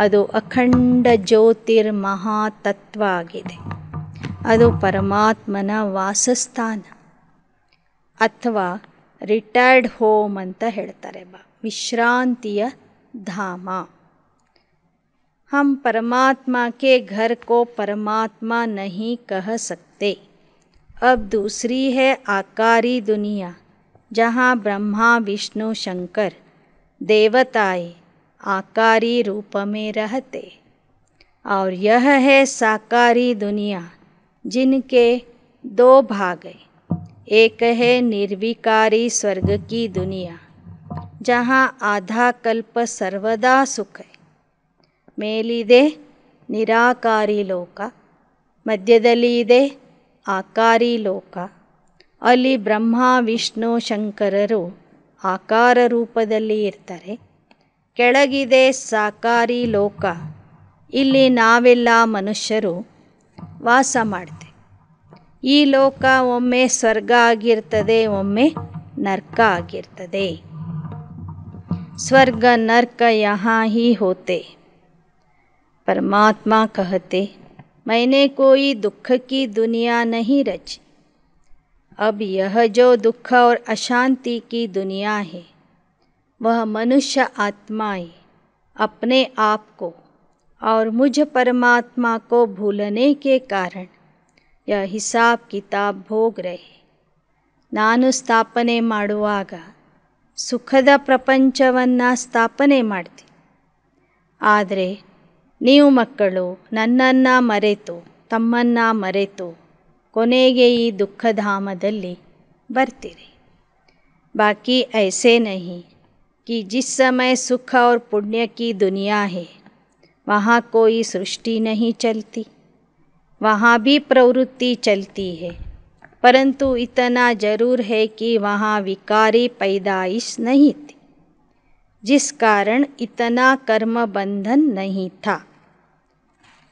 ಅದು ಅಖಂಡ ಜ್ಯೋತಿರ್ ಮಹಾ ತತ್ವ ಆಗಿದೆ ಅದು ಪರಮಾತ್ಮನ ವಾಸಸ್ಥಾನ ಅಥವಾ ರಿಟೈರ್ಡ್ ಹೋಮ್ ಅಂತ ಹೇಳ್ತಾರೆ ಬಾ ಮಿಶ್ರಾಂತ್ಯ ಧಾಮ हम परमात्मा के घर को परमात्मा नहीं कह सकते अब दूसरी है आकारी दुनिया जहां ब्रह्मा विष्णु शंकर देवताई आकारी रूप में रहते और यह है साकारी दुनिया जिनके दो भाग हैं एक है निर्विकारी स्वर्ग की दुनिया जहाँ आधा कल्प सर्वदा सुख है ಮೇಲಿದೆ ನಿರಾಕಾರಿ ಲೋಕ ಮಧ್ಯದಲ್ಲಿ आकारी लोका अली ब्रह्मा विष्णु शंकर आकार ಆಕಾರ ರೂಪದಲ್ಲಿ ಕೆಳಗಿದೆ ಸಾಕಾರಿ ಲೋಕ ಇಲ್ಲಿ ನಾವೆಲ್ಲ ಮನುಷ್ಯರು ವಾಸ ಮಾಡ್ತೆ ಈ ಲೋಕ ಒಮ್ಮೆ ಸ್ವರ್ಗ ಆಗಿರ್ತದೆ ಒಮ್ಮೆ ನರ್ಕ ಆಗಿರ್ತದೆ स्वर्ग नर्क यहाँ ही होते परमात्मा कहते मैंने कोई दुख की दुनिया नहीं रची अब यह जो दुख और अशांति की दुनिया है वह मनुष्य आत्माएं अपने आप को और मुझ परमात्मा को भूलने के कारण यह हिसाब किताब ಭೋಗ ರಹೆ ನಾನು ಸ್ಥಾಪನೆ ಮಾಡುವಾಗ ಸುಖದ ಪ್ರಪಂಚವನ್ನು ಸ್ಥಾಪನೆ ಮಾಡ್ತೀನಿ ಆದರೆ ನೀವು ಮಕ್ಕಳು ನನ್ನನ್ನು ಮರೆತು ತಮ್ಮನ್ನು ಮರೆತು ಕೊನೆಗೆ ಈ ದುಃಖಧಾಮದಲ್ಲಿ ಬರ್ತೀರಿ ಬಾಕಿ ಐಸೆ ನಹಿ कि जिस समय सुख और पुण्य की दुनिया है वहाँ कोई सृष्टि नहीं चलती वहाँ भी प्रवृत्ति चलती है परंतु इतना जरूर है कि वहाँ विकारी पैदाइश नहीं थी जिस कारण इतना कर्म बंधन नहीं था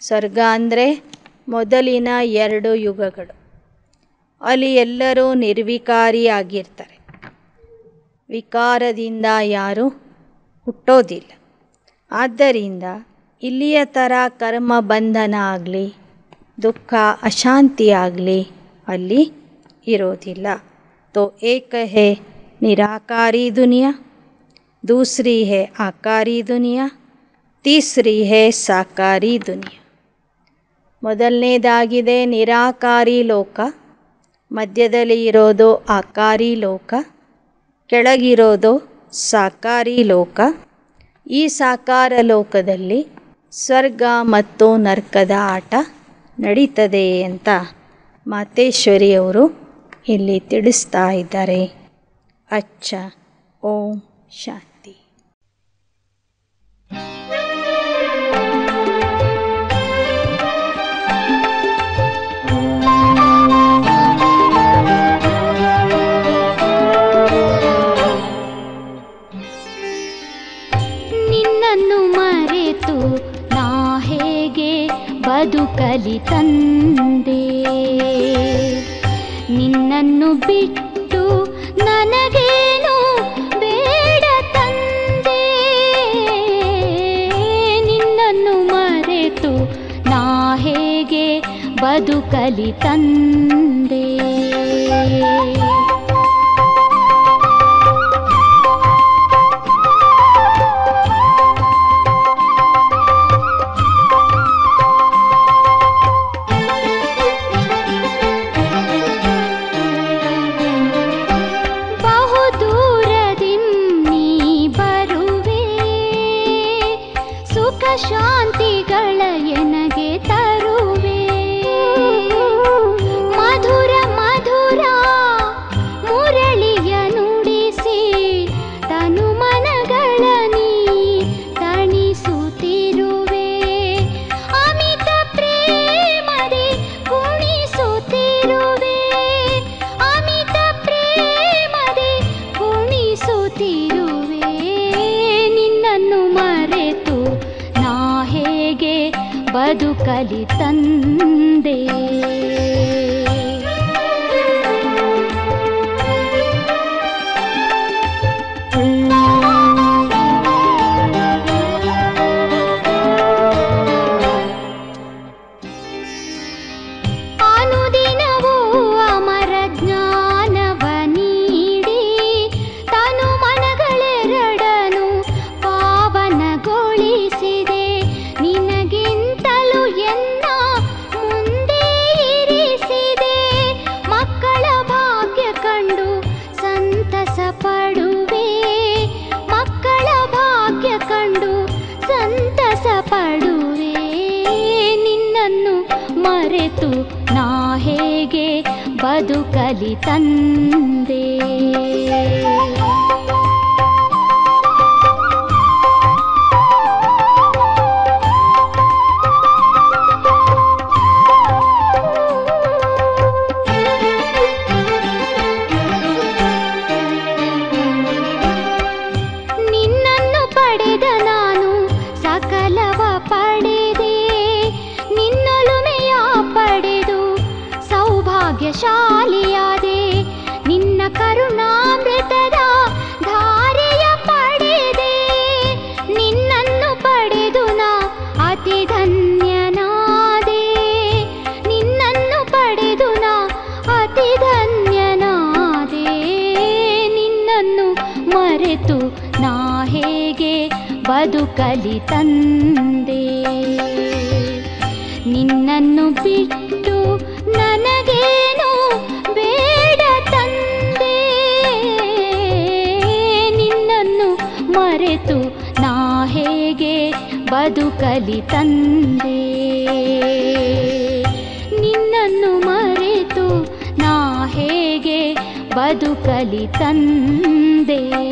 स्वर्ग ಅಂದರೆ ಮೊದಲಿನ ಎರಡು ಯುಗಗಳು निर्विकारी ಎಲ್ಲರೂ ವಿಕಾರದಿಂದ ಯಾರೂ ಹುಟ್ಟೋದಿಲ್ಲ ಆದ್ದರಿಂದ ಇಲ್ಲಿಯ ಥರ ಕರ್ಮ ಬಂಧನ ಆಗಲಿ ದುಃಖ ಅಶಾಂತಿ ಆಗಲಿ ಅಲ್ಲಿ ಇರೋದಿಲ್ಲ ತೋ ಏಕ ಹೇ ನಿರಾಕಾರಿ ದುನಿಯಾ ದೂಸರಿ ಹೇ ಆಕಾರಿ ದುನಿಯಾ ತೀಸ್ರಿ ಹೇ ಸಾಕಾರಿ ದುನಿಯಾ ಮೊದಲನೇದಾಗಿದೆ ನಿರಾಕಾರಿ ಲೋಕ ಮಧ್ಯದಲ್ಲಿ ಇರೋದು ಆಕಾರಿ ಲೋಕ ಕೆಳಗಿರೋದು ಸಾಕಾರಿ ಲೋಕ ಈ ಸಾಕಾರ ಲೋಕದಲ್ಲಿ ಸ್ವರ್ಗ ಮತ್ತು ನರ್ಕದ ಆಟ ನಡೀತದೆ ಅಂತ ಮಾತೇಶ್ವರಿಯವರು ಇಲ್ಲಿ ತಿಳಿಸ್ತಾ ಇದ್ದಾರೆ ಅಚ್ಚ ಓಂ ಶಾಂತಿ ಬದುಕಲಿ ತಂದೆ ನಿನ್ನನ್ನು ಬಿಟ್ಟು ನನಗೇನು ಬೇಡ ತಂದೆ ನಿನ್ನನ್ನು ಮರೆತು ನಾ ಹೇಗೆ ಬದುಕಲಿ ತಂದೆ ಸಂತಸ ಪಡುವೆ ಮಕ್ಕಳ ಭಾಗ್ಯ ಕಂಡು ಸಂತಸ ಪಡುವೆ ನಿನ್ನನ್ನು ಮರೆತು ನಾ ಹೇಗೆ ಬದುಕಲಿ ತಂದೆ ಕಲಿ ತಂದೆ ನಿನ್ನನ್ನು ಬಿಟ್ಟು ನನಗೇನು ಬೇಡ ತಂದೆ ನಿನ್ನನ್ನು ಮರೆತು ನಾ ಹೇಗೆ ಬದುಕಲಿ ತಂದೆ ನಿನ್ನನ್ನು ಮರೆತು ನಾ ಹೇಗೆ ಬದುಕಲಿ ತಂದೆ